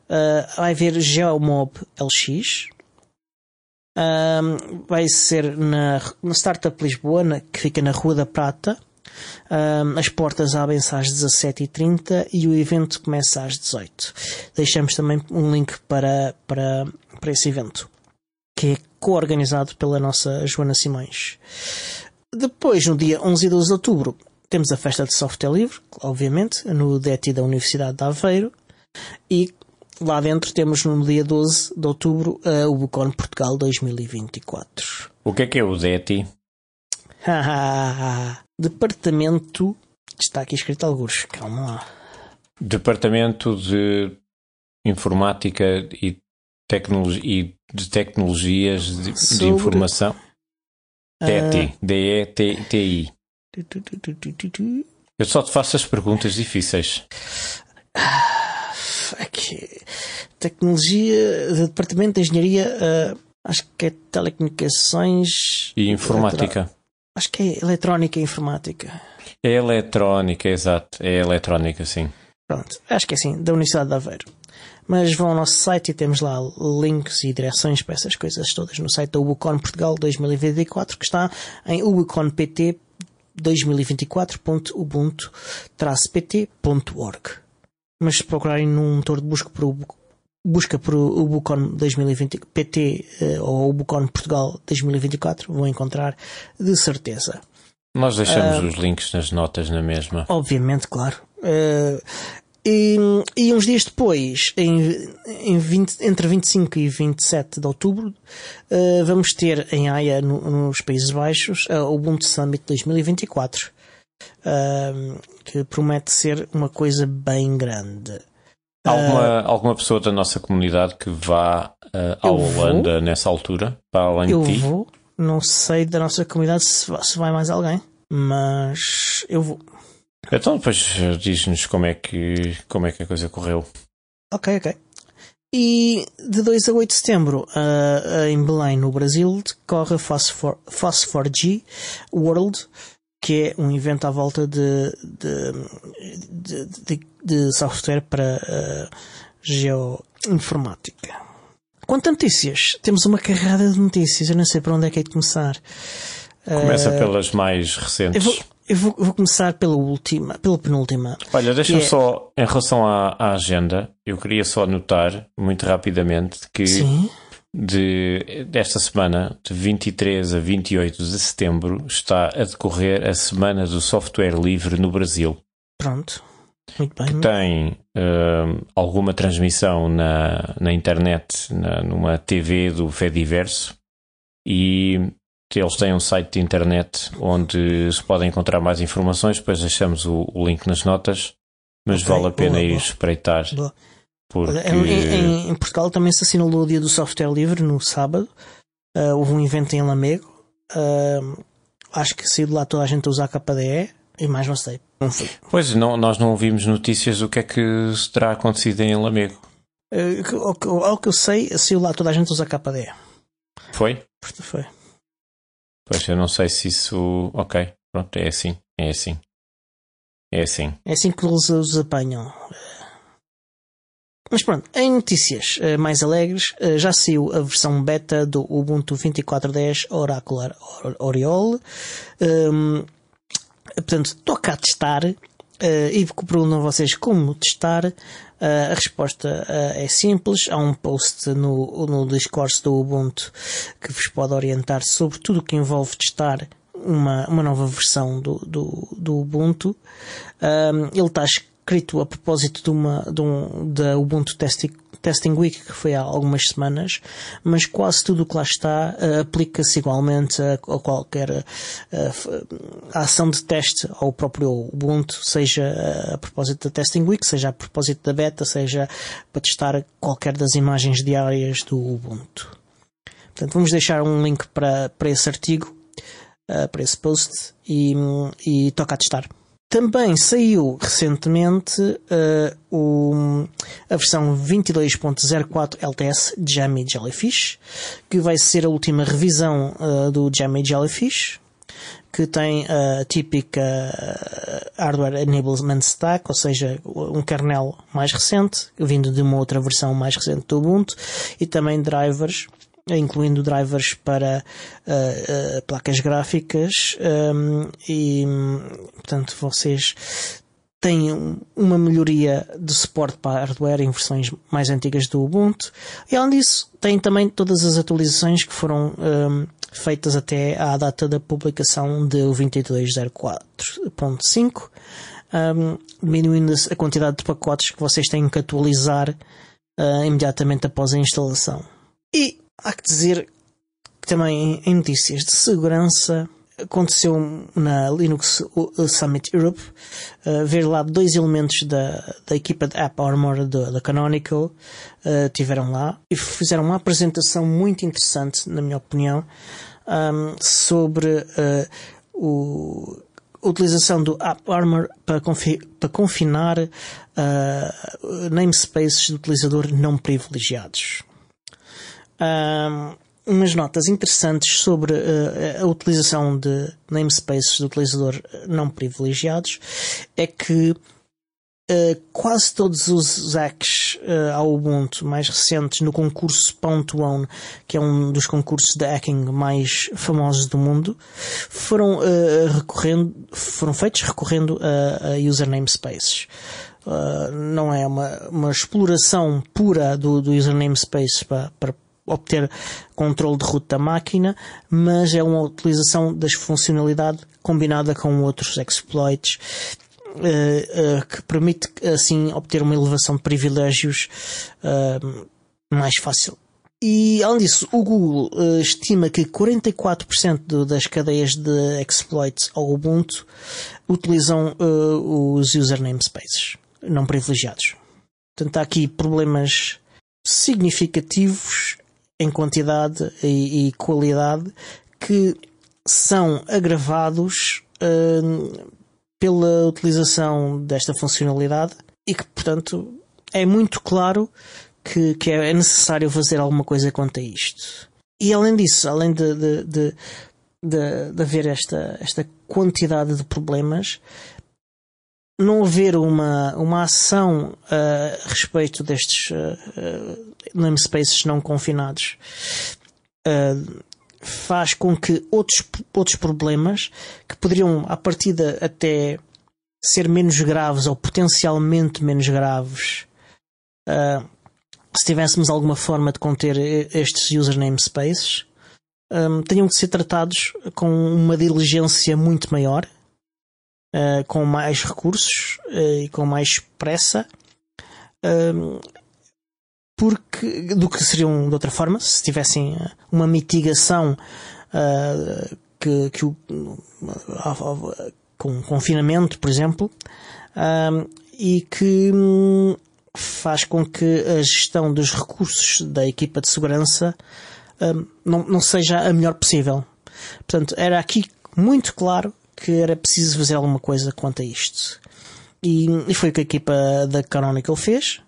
eh, vai haver Geomob LX. vai ser na, na Startup Lisboa, que fica na Rua da Prata as portas abrem-se às 17h30 e o evento começa às 18 Deixamos também um link para, para, para esse evento, que é co-organizado pela nossa Joana Simões. Depois, no dia 11 e 12 de outubro, temos a festa de software livre, obviamente, no DETI da Universidade de Aveiro. E lá dentro temos no dia 12 de outubro uh, o Bucon Portugal 2024. O que é que é o DETI? Ah, ah, ah, Departamento. Está aqui escrito alguns, calma lá. Departamento de Informática e, tecno e de Tecnologias de, Sobre... de Informação. DETI. Uh... D-E-T-I. Eu só te faço as perguntas difíceis. Aqui. Ah, é tecnologia, Departamento de Engenharia, uh, acho que é Telecomunicações e Informática. Acho que é eletrónica e informática. É eletrónica, exato. É eletrónica, sim. Pronto, acho que é assim, da Universidade de Aveiro. Mas vão ao nosso site e temos lá links e direções para essas coisas todas no site da Ubicon Portugal 2024, que está em ubuconpt 2024.ubuntu-pt.org. Mas se procurarem num motor de busca por busca por o Bucon 2020, PT eh, ou o Bucon Portugal 2024, vão encontrar de certeza. Nós deixamos uh, os links nas notas na mesma. Obviamente, claro. Uh, e, e, uns dias depois, em, em 20, entre 25 e 27 de outubro, uh, vamos ter em Haia, no, nos Países Baixos, o Ubuntu Summit 2024, que promete ser uma coisa bem grande. Alguma, uh, alguma pessoa da nossa comunidade que vá uh, à Holanda vou, nessa altura, para além eu de ti? Vou. Não sei da nossa comunidade se, se vai mais alguém, mas eu vou. Então depois diz-nos como, é que, como é que a coisa correu. Ok, ok. E de 2 a 8 de setembro, uh, em Belém, no Brasil, decorre a Phosphor, Phosphor G World, que é um evento à volta de, de, de, de software para uh, geoinformática. Quanto a notícias, temos uma carrada de notícias, eu não sei para onde é que é de começar. Começa uh, pelas mais recentes. Eu vou, eu vou, vou começar pela última, pela penúltima. Olha, deixa-me é... só, em relação à, à, agenda, eu queria só anotar muito rapidamente, que Sim? de, desta semana, de 23 a 28 de setembro, está a decorrer a Semana do Software Livre no Brasil. Pronto. Muito bem. Que tem uh, alguma transmissão na, na internet, na, numa TV do Fediverso. E eles têm um site de internet onde se podem encontrar mais informações. Depois deixamos o, o link nas notas. Mas okay. vale a pena boa, ir boa. espreitar. Boa. Porque... Em, em, em, Portugal também se assinalou o dia do software livre no sábado. Uh, houve um evento em Lamego. Uh, acho que saiu de lá toda a gente a usar KDE e mais não sei. Não Pois, não, nós não ouvimos notícias do que é que terá acontecido em Lamego. Uh, ao, que eu sei, saiu lá toda a gente a usar KDE. Foi? Foi. Pois, eu não sei se isso. Ok, pronto, é assim. É assim. É assim. É assim que eles os apanham. Mas pronto, em notícias eh, mais alegres, eh, já saiu a versão beta do Ubuntu 24.10 Oracular Oriole. Um, portanto, toca a testar. Uh, e perguntam a vocês como testar. Uh, a resposta uh, é simples. Há um post no, no Discord do Ubuntu que vos pode orientar sobre tudo o que envolve testar uma, uma nova versão do, do, do Ubuntu. Ehm, ele está escrito a propósito de uma, de um, da Ubuntu Testing, Testing Week, que foi há algumas semanas, mas quase tudo o que lá está uh, aplica-se igualmente a, a qualquer uh, a ação de teste ao próprio Ubuntu, seja eh, a propósito da Testing Week, seja a propósito da beta, seja para testar qualquer das imagens diárias do Ubuntu. Portanto, vamos deixar um link para, para esse artigo, uh, para esse post, e, e toca a testar. Também saiu recentemente uh, o, a versão 22.04 LTS de Jammy Jellyfish, que vai ser a última revisão uh, do Jammy Jellyfish, que tem a típica uh, Hardware Enablement Stack, ou seja, um kernel mais recente, vindo de uma outra versão mais recente do Ubuntu, e também drivers eh, incluindo drivers para uh, uh, placas gráficas um, ehm, e portanto vocês têm uma melhoria de suporte para hardware em versões mais antigas do Ubuntu e além disso tem também todas as atualizações que foram um, ehm, feitas até à data da publicação de 2204.5 um, ehm, diminuindo a quantidade de pacotes que vocês têm que atualizar uh, imediatamente após a instalação. Há que dizer que também em notícias de segurança aconteceu na Linux Summit Europe eh, ver lá dois elementos da, da equipa de App Armor da, Canonical eh, tiveram lá e fizeram uma apresentação muito interessante, na minha opinião, sobre eh, a o utilização do App Armor para, confi para confinar uh, namespaces de utilizador não privilegiados um, umas notas interessantes sobre uh, a utilização de namespaces do utilizador não privilegiados é que uh, quase todos os hacks uh, ao Ubuntu mais recentes no concurso .one que é um dos concursos de hacking mais famosos do mundo, foram, recorrendo, foram feitos recorrendo a, a user namespaces. Uh, não é uma, uma exploração pura do, do user namespace para, para, obter controle de root da máquina, mas é uma utilização das funcionalidades combinada com outros exploits uh, uh, que permite assim obter uma elevação de privilégios uh, mais fácil. E, além disso, o Google estima que 44% das cadeias de exploits ao Ubuntu utilizam os user namespaces não privilegiados. Portanto, há aqui problemas significativos em quantidade e, e qualidade que são agravados uh, pela utilização desta funcionalidade e que, portanto, é muito claro que, que é necessário fazer alguma coisa quanto a isto. E além disso, além de, de, de, de, de haver esta, esta quantidade de problemas, não haver uma, uma ação eh, a respeito destes uh, eh, eh, namespaces não confinados faz com que outros, outros problemas que poderiam, à partida, até ser menos graves ou potencialmente menos graves uh, se tivéssemos alguma forma de conter estes user namespaces, um, tenham que ser tratados com uma diligência muito maior uh, com mais recursos uh, e com mais pressa ehm, porque, do que seriam de outra forma, se tivessem eh, uma mitigação que, que o, com confinamento, por exemplo, ehm, e que um, faz com que a gestão dos recursos da equipa de segurança ehm, não, não seja a melhor possível. Portanto, era aqui muito claro que era preciso fazer alguma coisa quanto a isto. E, e foi o que a equipa da Canonical fez.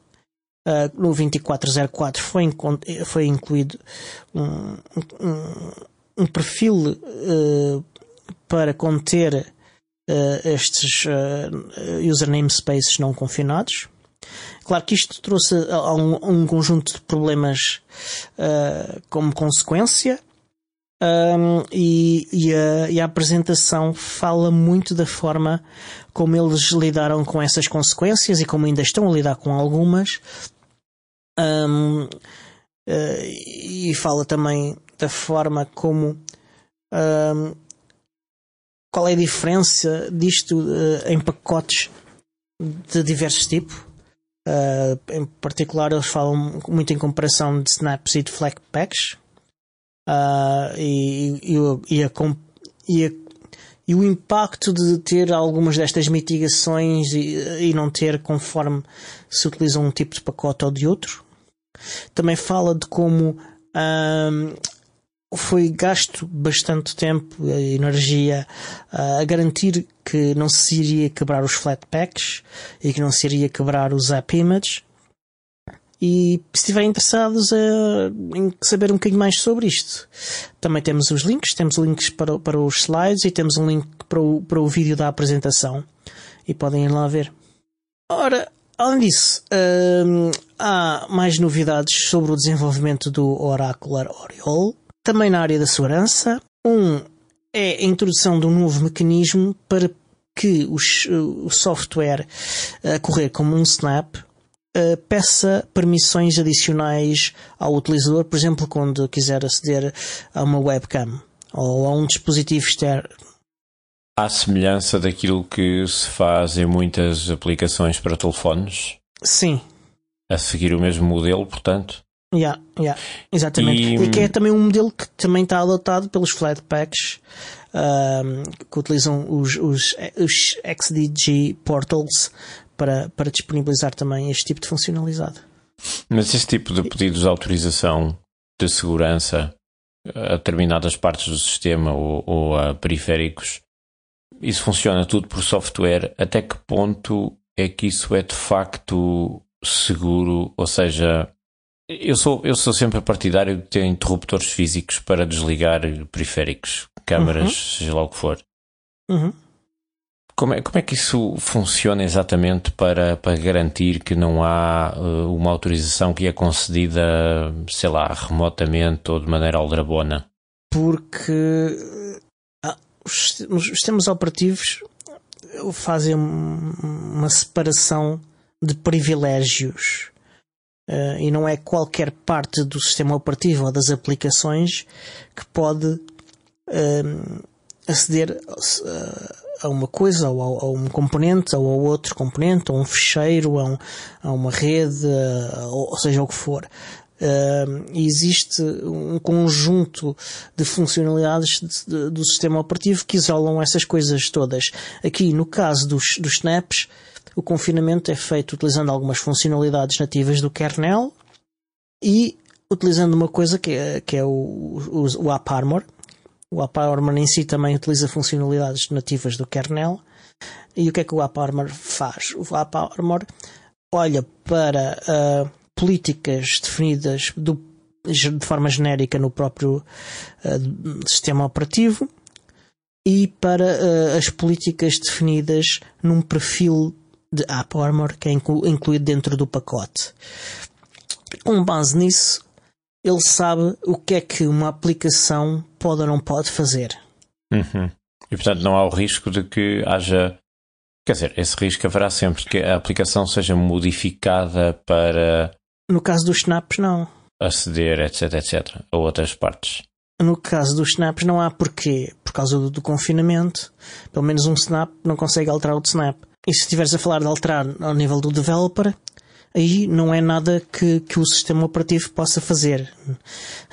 Uh, no 2404 foi, foi incluído um, um, um perfil uh, para conter uh, estes uh, username spaces não confinados. Claro que isto trouxe a um, um conjunto de problemas como consequência. Um, e, e, a, e, a, apresentação fala muito da forma como eles lidaram com essas consequências e como ainda estão a lidar com algumas. Um, uh, eh, e fala também da forma como. Um, qual é a diferença disto uh, em pacotes de diversos tipos? Uh, em particular, eles falam muito em comparação de snaps e de flag packs, uh, e, e, e, a, e, a, e, o impacto de ter algumas destas mitigações e, e não ter conforme se utiliza um tipo de pacote ou de outro. Também fala de como foi gasto bastante tempo e energia uh, a garantir que não se iria quebrar os flatpaks e que não se iria quebrar os app images e se estiverem interessados em saber um bocadinho mais sobre isto, também temos os links, temos links para, para os slides e temos um link para o, para o vídeo da apresentação. E podem ir lá ver. Ora, além disso, hum, há mais novidades sobre o desenvolvimento do Oracular Oriole, também na área da segurança. Um é a introdução de um novo mecanismo para que os, o software a correr como um snap eh, peça permissões adicionais ao utilizador, por exemplo, quando quiser aceder a uma webcam ou a um dispositivo externo. À semelhança daquilo que se faz em muitas aplicações para telefones? Sim. A seguir o mesmo modelo, portanto? Yeah, yeah, exatamente. E... e... que é hum, também um modelo que também está adotado pelos Flatpaks um, ah, que utilizam os, os, os XDG portals para, para disponibilizar também este tipo de funcionalidade. Mas este tipo de pedidos de autorização de segurança a determinadas partes do sistema ou, ou a periféricos, isso funciona tudo por software. Até que ponto é que isso é de facto seguro? Ou seja, eu sou, eu sou sempre partidário de ter interruptores físicos para desligar periféricos, câmaras, uhum. seja lá o que for. Uhum. Como é, como é que isso funciona exatamente para, para garantir que não há uh, uma autorização que é concedida, sei lá, remotamente ou de maneira aldrabona? Porque eh, ah, os, os sistemas operativos eh, fazem uma separação de privilégios. Uh, e não é qualquer parte do sistema operativo ou das aplicações que pode uh, aceder uh, a uma coisa, ou a, a, um componente, ou a outro componente, ou um fecheiro, a, um, a uma rede, ou, ou seja o que for. Uh, existe um conjunto de funcionalidades de, de, do sistema operativo que isolam essas coisas todas. Aqui, no caso dos, dos snaps, o confinamento é feito utilizando algumas funcionalidades nativas do kernel e utilizando uma coisa que é, que é o, o, o AppArmor, o AppArmor em si também utiliza funcionalidades nativas do kernel. E o que é que o AppArmor faz? O AppArmor olha para uh, políticas definidas do, de forma genérica no próprio uh, sistema operativo e para uh, as políticas definidas num perfil de AppArmor que é incluído dentro do pacote. Com base nisso, ele sabe o que é que uma aplicação pode ou não pode fazer. Uhum. E portanto não há o risco de que haja. Quer dizer, esse risco haverá sempre que a aplicação seja modificada para. No caso dos snaps, não. Aceder, etc, etc. A outras partes. No caso dos snaps, não há porquê. Por causa do, do confinamento, pelo menos um snap não consegue alterar outro snap. E se estiveres a falar de alterar ao nível do developer, aí não é nada que, que o sistema operativo possa fazer.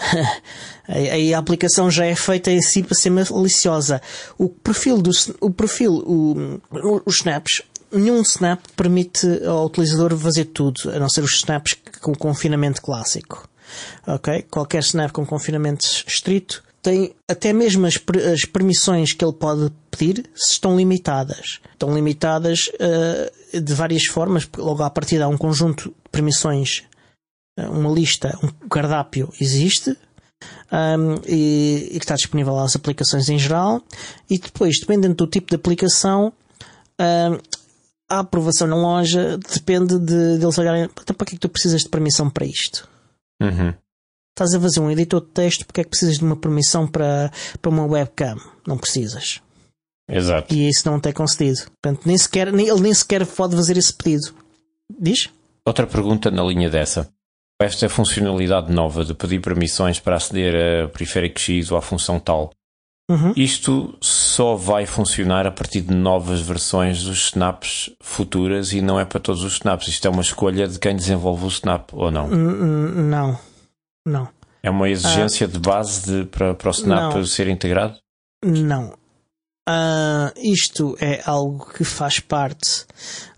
aí a aplicação já é feita em si para ser maliciosa. O perfil do, o perfil, o, os snaps, nenhum snap permite ao utilizador fazer tudo, a não ser os snaps com confinamento clássico. Ok? Qualquer snap com confinamento estrito tem até mesmo as, as permissões que ele pode pedir estão limitadas. Estão limitadas uh, de várias formas, logo à partida há um conjunto de permissões, eh, uma lista, um cardápio existe, um, e, e, que está disponível às aplicações em geral. E depois, dependendo do tipo de aplicação, a aprovação na loja depende de, de eles olharem então, para que é que tu precisas de permissão para isto. Uhum. Estás a fazer um editor de texto, porque é que precisas de uma permissão para, para uma webcam? Não precisas. Exato. E isso não tem é concedido. Portanto, nem sequer, nem, ele nem sequer pode fazer esse pedido. Diz? Outra pergunta na linha dessa. Esta funcionalidade nova de pedir permissões para aceder a periférico X ou à função tal, uhum. isto só vai funcionar a partir de novas versões dos snaps futuras e não é para todos os snaps. Isto é uma escolha de quem desenvolve o snap ou não? N -n não não. É uma exigência uh, de base de, para, para o Snap não, ser integrado? Não. Uh, isto é algo que faz parte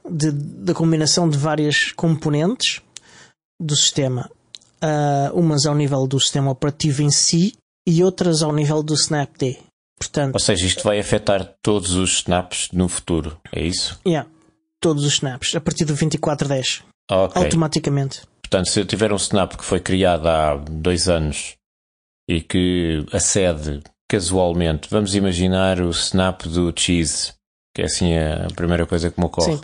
de, da combinação de várias componentes do sistema. Uh, umas ao nível do sistema operativo em si e outras ao nível do SnapD. Portanto, Ou seja, isto vai afetar todos os snaps no futuro, é isso? Yeah, todos os snaps, a partir do 2410. Okay. Automaticamente. Portanto, se eu tiver um snap que foi criado há dois anos e que acede casualmente, vamos imaginar o snap do Cheese, que é assim a primeira coisa que me ocorre. Sim.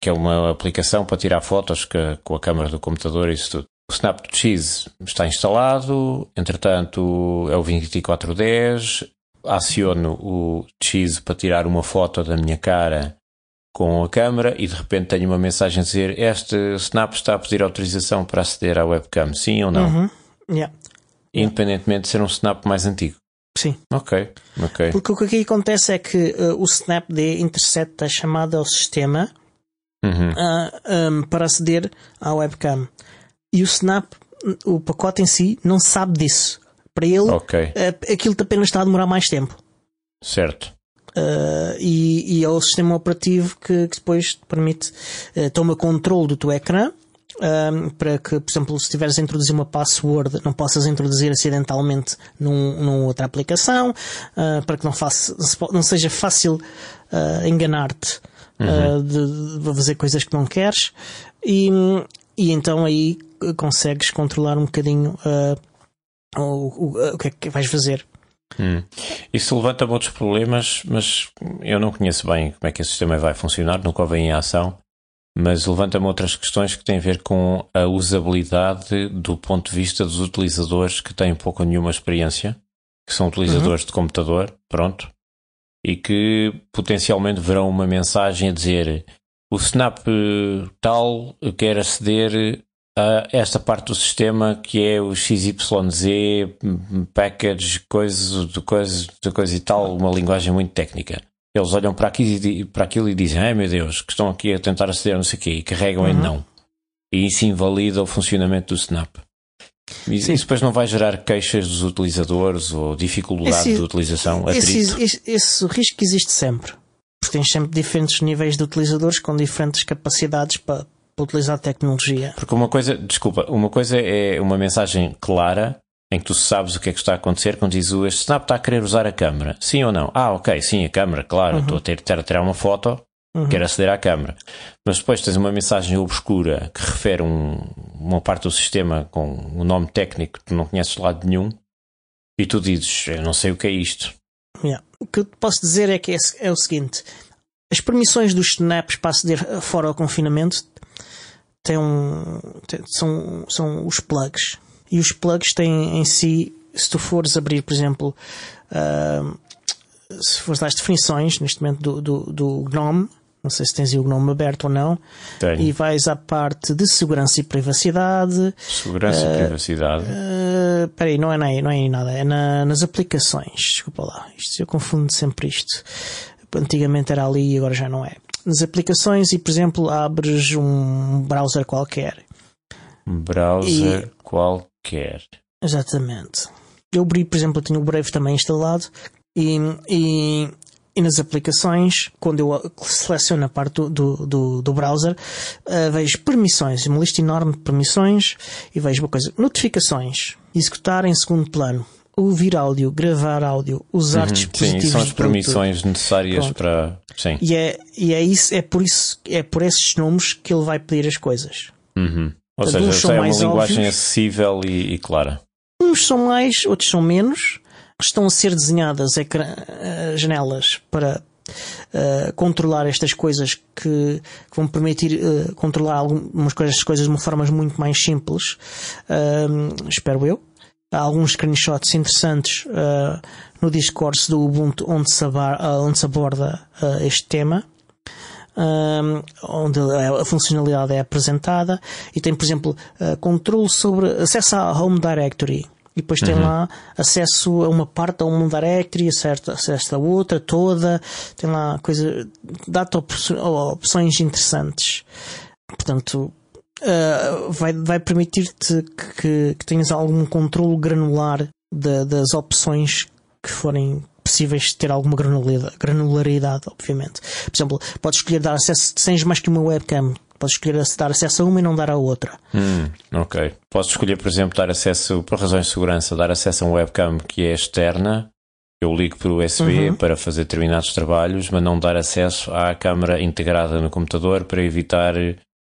Que é uma aplicação para tirar fotos que, com a câmera do computador e isso tudo. O snap do Cheese está instalado, entretanto é o 2410, aciono o Cheese para tirar uma foto da minha cara com a câmera e de repente tenho uma mensagem a dizer este Snap está a pedir autorização para aceder à webcam, sim ou não? Uhum. Yeah. Independentemente de ser um Snap mais antigo. Sim. Ok, ok. Porque o que aqui acontece é que uh, o SnapD intercepta a chamada ao sistema uhum. uh, um, para aceder à webcam. E o Snap, o pacote em si, não sabe disso. Para ele, okay. uh, aquilo apenas está a demorar mais tempo. Certo uh, e, e, é o sistema operativo que, que depois te permite, uh, toma controle do teu ecrã, ehm, para que, por exemplo, se estiveres a introduzir uma password, não possas introduzir acidentalmente num, numa outra aplicação, uh, para que não, faça, não seja fácil uh, enganar-te uhum. uh, de, de, fazer coisas que não queres, e, e então aí consegues controlar um bocadinho o, o, o, que é que vais fazer. Hum. Isso levanta outros problemas, mas eu não conheço bem como é que esse sistema vai funcionar, nunca o vi em ação, mas levanta-me outras questões que têm a ver com a usabilidade do ponto de vista dos utilizadores que têm pouco ou nenhuma experiência, que são utilizadores uhum. de computador, pronto, e que potencialmente verão uma mensagem a dizer o Snap eh, tal quer aceder uh, esta parte do sistema que é o XYZ, package, coisa, coisa, coisa e tal, uma linguagem muito técnica. Eles olham para, aqui, para aquilo e dizem, ai meu Deus, que estão aqui a tentar aceder não sei o quê, e carregam uhum. em não. E isso invalida o funcionamento do Snap. E Sim. isso depois não vai gerar queixas dos utilizadores ou dificuldade esse, de utilização? Esse, esse, esse, risco existe sempre. Porque tens sempre diferentes níveis de utilizadores com diferentes capacidades para, para utilizar tecnologia. Porque uma coisa, desculpa, uma coisa é uma mensagem clara em que tu sabes o que é que está a acontecer quando diz o este snap está a querer usar a câmera. Sim ou não? Ah, ok, sim, a câmera, claro, uhum. estou a ter, ter a tirar uma foto, uhum. quero aceder à câmera. Mas depois tens uma mensagem obscura que refere um, uma parte do sistema com um nome técnico que tu não conheces de lado nenhum e tu dizes, eu não sei o que é isto. Yeah. O que eu te posso dizer é que é, é o seguinte: as permissões dos snaps para aceder fora ao confinamento tem um, tem, são, são os plugs. E os plugs têm em si, se tu fores abrir, por exemplo, uh, se fores as definições, neste momento, do, do, do GNOME, não sei se tens o GNOME aberto ou não, Tenho. e vais à parte de segurança e privacidade. Segurança uh, e ah, privacidade. Ah, espera uh, aí, não é, não é, não nada, é na, nas aplicações. Desculpa lá, isto, eu confundo sempre isto. Antigamente era ali e agora já não é nas aplicações e, por exemplo, abres um browser qualquer. Um browser e... qualquer. Exatamente. Eu abri, por exemplo, eu tenho o Brave também instalado e, e, e nas aplicações, quando eu seleciono a parte do, do, do, browser, uh, vejo permissões, uma lista enorme de permissões e vejo uma coisa, notificações, executar em segundo plano ouvir áudio, gravar áudio, usar uhum, dispositivos. Sim, são as permissões necessárias Pronto. para. Sim. E, é, e é, isso, é, por isso, é por esses nomes que ele vai pedir as coisas. Uhum. Ou Portanto, seja, é uma linguagem acessível e, e, clara. Uns são mais, outros são menos. Estão a ser desenhadas eh, janelas para uh, controlar estas coisas que, que vão permitir uh, controlar algumas coisas, coisas de uma forma muito mais simples. Uh, espero eu. Há alguns screenshots interessantes uh, no discurso do Ubuntu onde se, abar, uh, eh, onde se aborda uh, este tema. Um, onde é, a funcionalidade é apresentada e tem, por exemplo, uh, controle sobre acesso à Home Directory. E depois uhum. tem lá acesso a uma parte da Home Directory, certo, acesso a outra, toda. Tem lá coisa, dá-te opções interessantes. Portanto, eh, vai, vai permitir-te que, que, tenhas algum controle granular de, das opções que forem possíveis de ter alguma granularidade, obviamente. Por exemplo, podes escolher dar acesso, tens mais que uma webcam, podes escolher dar acesso a uma e não dar a outra. Hum, ok. Podes escolher, por exemplo, dar acesso, por razões de segurança, dar acesso a uma webcam que é externa, eu ligo por USB uhum. para fazer determinados trabalhos, mas não dar acesso à câmara integrada no computador para evitar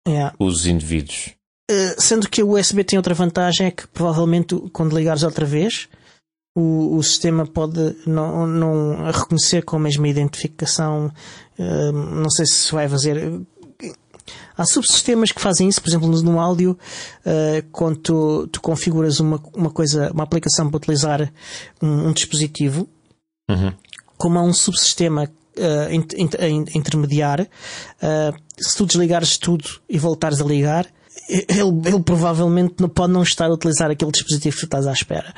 Yeah. É. Os indivíduos. Eh, sendo que o USB tem outra vantagem é que provavelmente quando ligares outra vez o, o sistema pode não, não reconhecer com a mesma identificação. Eh, não sei se vai fazer. Há subsistemas que fazem isso, por exemplo, no, áudio, eh, quando tu, tu, configuras uma, uma coisa, uma aplicação para utilizar um, um dispositivo, uhum. como há um subsistema uh, intermediar, uh, se tu desligares tudo e voltares a ligar, ele, ele, provavelmente não pode não estar a utilizar aquele dispositivo que tu estás à espera.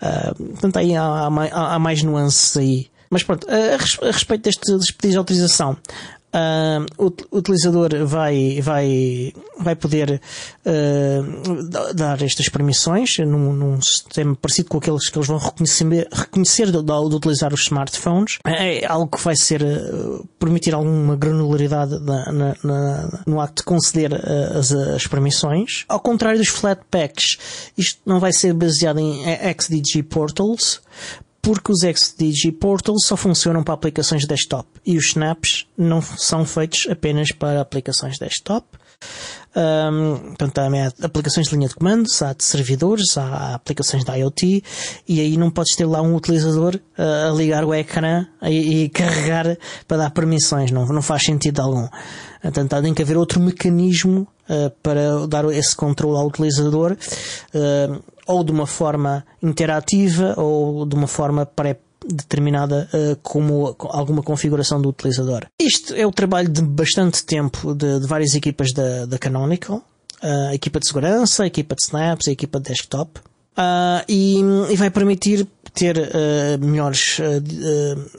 Uh, portanto, aí há, há, há mais nuances aí. Mas pronto, a, respeito destes pedidos de autorização, Uh, o utilizador vai, vai, vai poder uh, dar estas permissões num, num, sistema parecido com aqueles que eles vão reconhecer, reconhecer de, de, utilizar os smartphones. É, é algo que vai ser eh, permitir alguma granularidade na, na, na, no acto de conceder eh, as, as, permissões. Ao contrário dos flatpacks, isto não vai ser baseado em XDG portals, porque os XDG Portals só funcionam para aplicações desktop e os snaps não são feitos apenas para aplicações desktop. Um, portanto, também há aplicações de linha de comandos, há de servidores, há aplicações da IoT e aí não podes ter lá um utilizador ah, a ligar o ecrã e, e carregar para dar permissões, não, não faz sentido algum. Portanto, há de haver outro mecanismo uh, para dar esse controle ao utilizador uh, ou de uma forma interativa ou de uma forma pré determinada uh, eh, como alguma configuração do utilizador. Isto é o trabalho de bastante tempo de, de várias equipas da, da Canonical, uh, a equipa de segurança, a equipa de snaps, a equipa de desktop, uh, e, e, vai permitir ter melhores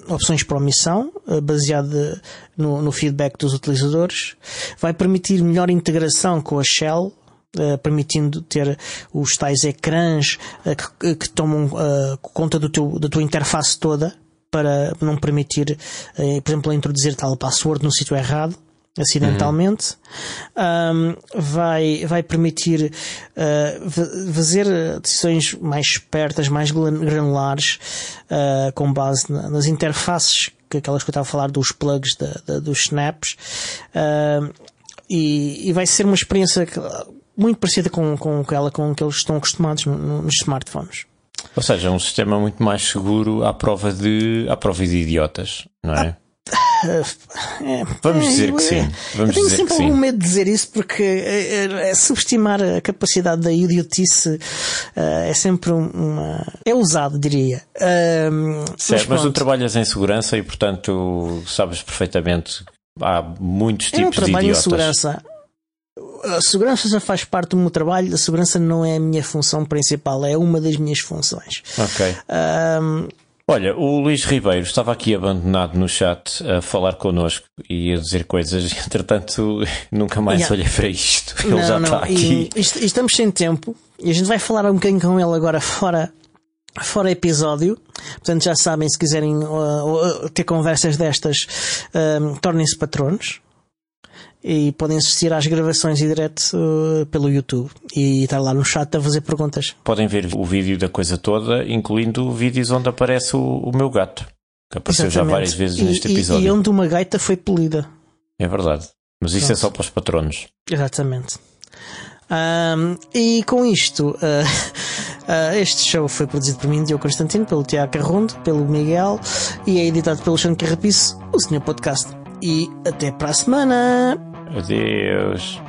opções para omissão, baseado no, no feedback dos utilizadores, vai permitir melhor integração com a shell, eh, permitindo ter os tais ecrãs eh, que, eh, que, tomam conta do teu, da tua interface toda para não permitir, por exemplo, introduzir tal password no sítio errado acidentalmente, uhum. um, vai, vai permitir uh, fazer decisões mais espertas, mais granulares, uh, com base na, nas interfaces, que aquelas que eu estava a falar dos plugs, da, dos snaps, uh, e, e vai ser uma experiência que, muito parecida com, com aquela com que eles estão acostumados no, no, nos smartphones. Ou seja, é um sistema muito mais seguro à prova de, à prova de idiotas, não é? Ah, é, Vamos é, dizer que sim. É. Vamos eu tenho sempre algum sim. medo de dizer isso porque é, é, é subestimar a capacidade da idiotice ah, é sempre uma. É usado, diria. Um, ah, certo, mas, mas, tu trabalhas em segurança e, portanto, sabes perfeitamente. Há muitos tipos eu Um trabalho de idiotas. em segurança a segurança faz parte do meu trabalho, a segurança não é a minha função principal, é uma das minhas funções. Ok. Um... Olha, o Luís Ribeiro estava aqui abandonado no chat a falar connosco e a dizer coisas, entretanto, nunca mais yeah. olhei para isto. Ele não, já não. está aqui. E, estamos sem tempo e a gente vai falar um bocadinho com ele agora fora fora episódio. Portanto, já sabem, se quiserem uh, uh ter conversas destas, tornem-se patronos e podem assistir às gravações em direto uh, pelo YouTube e estar lá no chat a fazer perguntas. Podem ver o vídeo da coisa toda, incluindo vídeos onde aparece o, o meu gato, que apareceu Exatamente. já várias vezes e, neste episódio. E, onde uma gaita foi polida. É verdade. Mas isso Pronto. é só para os patronos. Exatamente. Um, e com isto, uh, uh, este show foi produzido por mim, Diogo Constantino, pelo Tiago Carrondo, pelo Miguel e é editado pelo Sean Carrapice, o Senhor Podcast. E até para a semana! Adeus.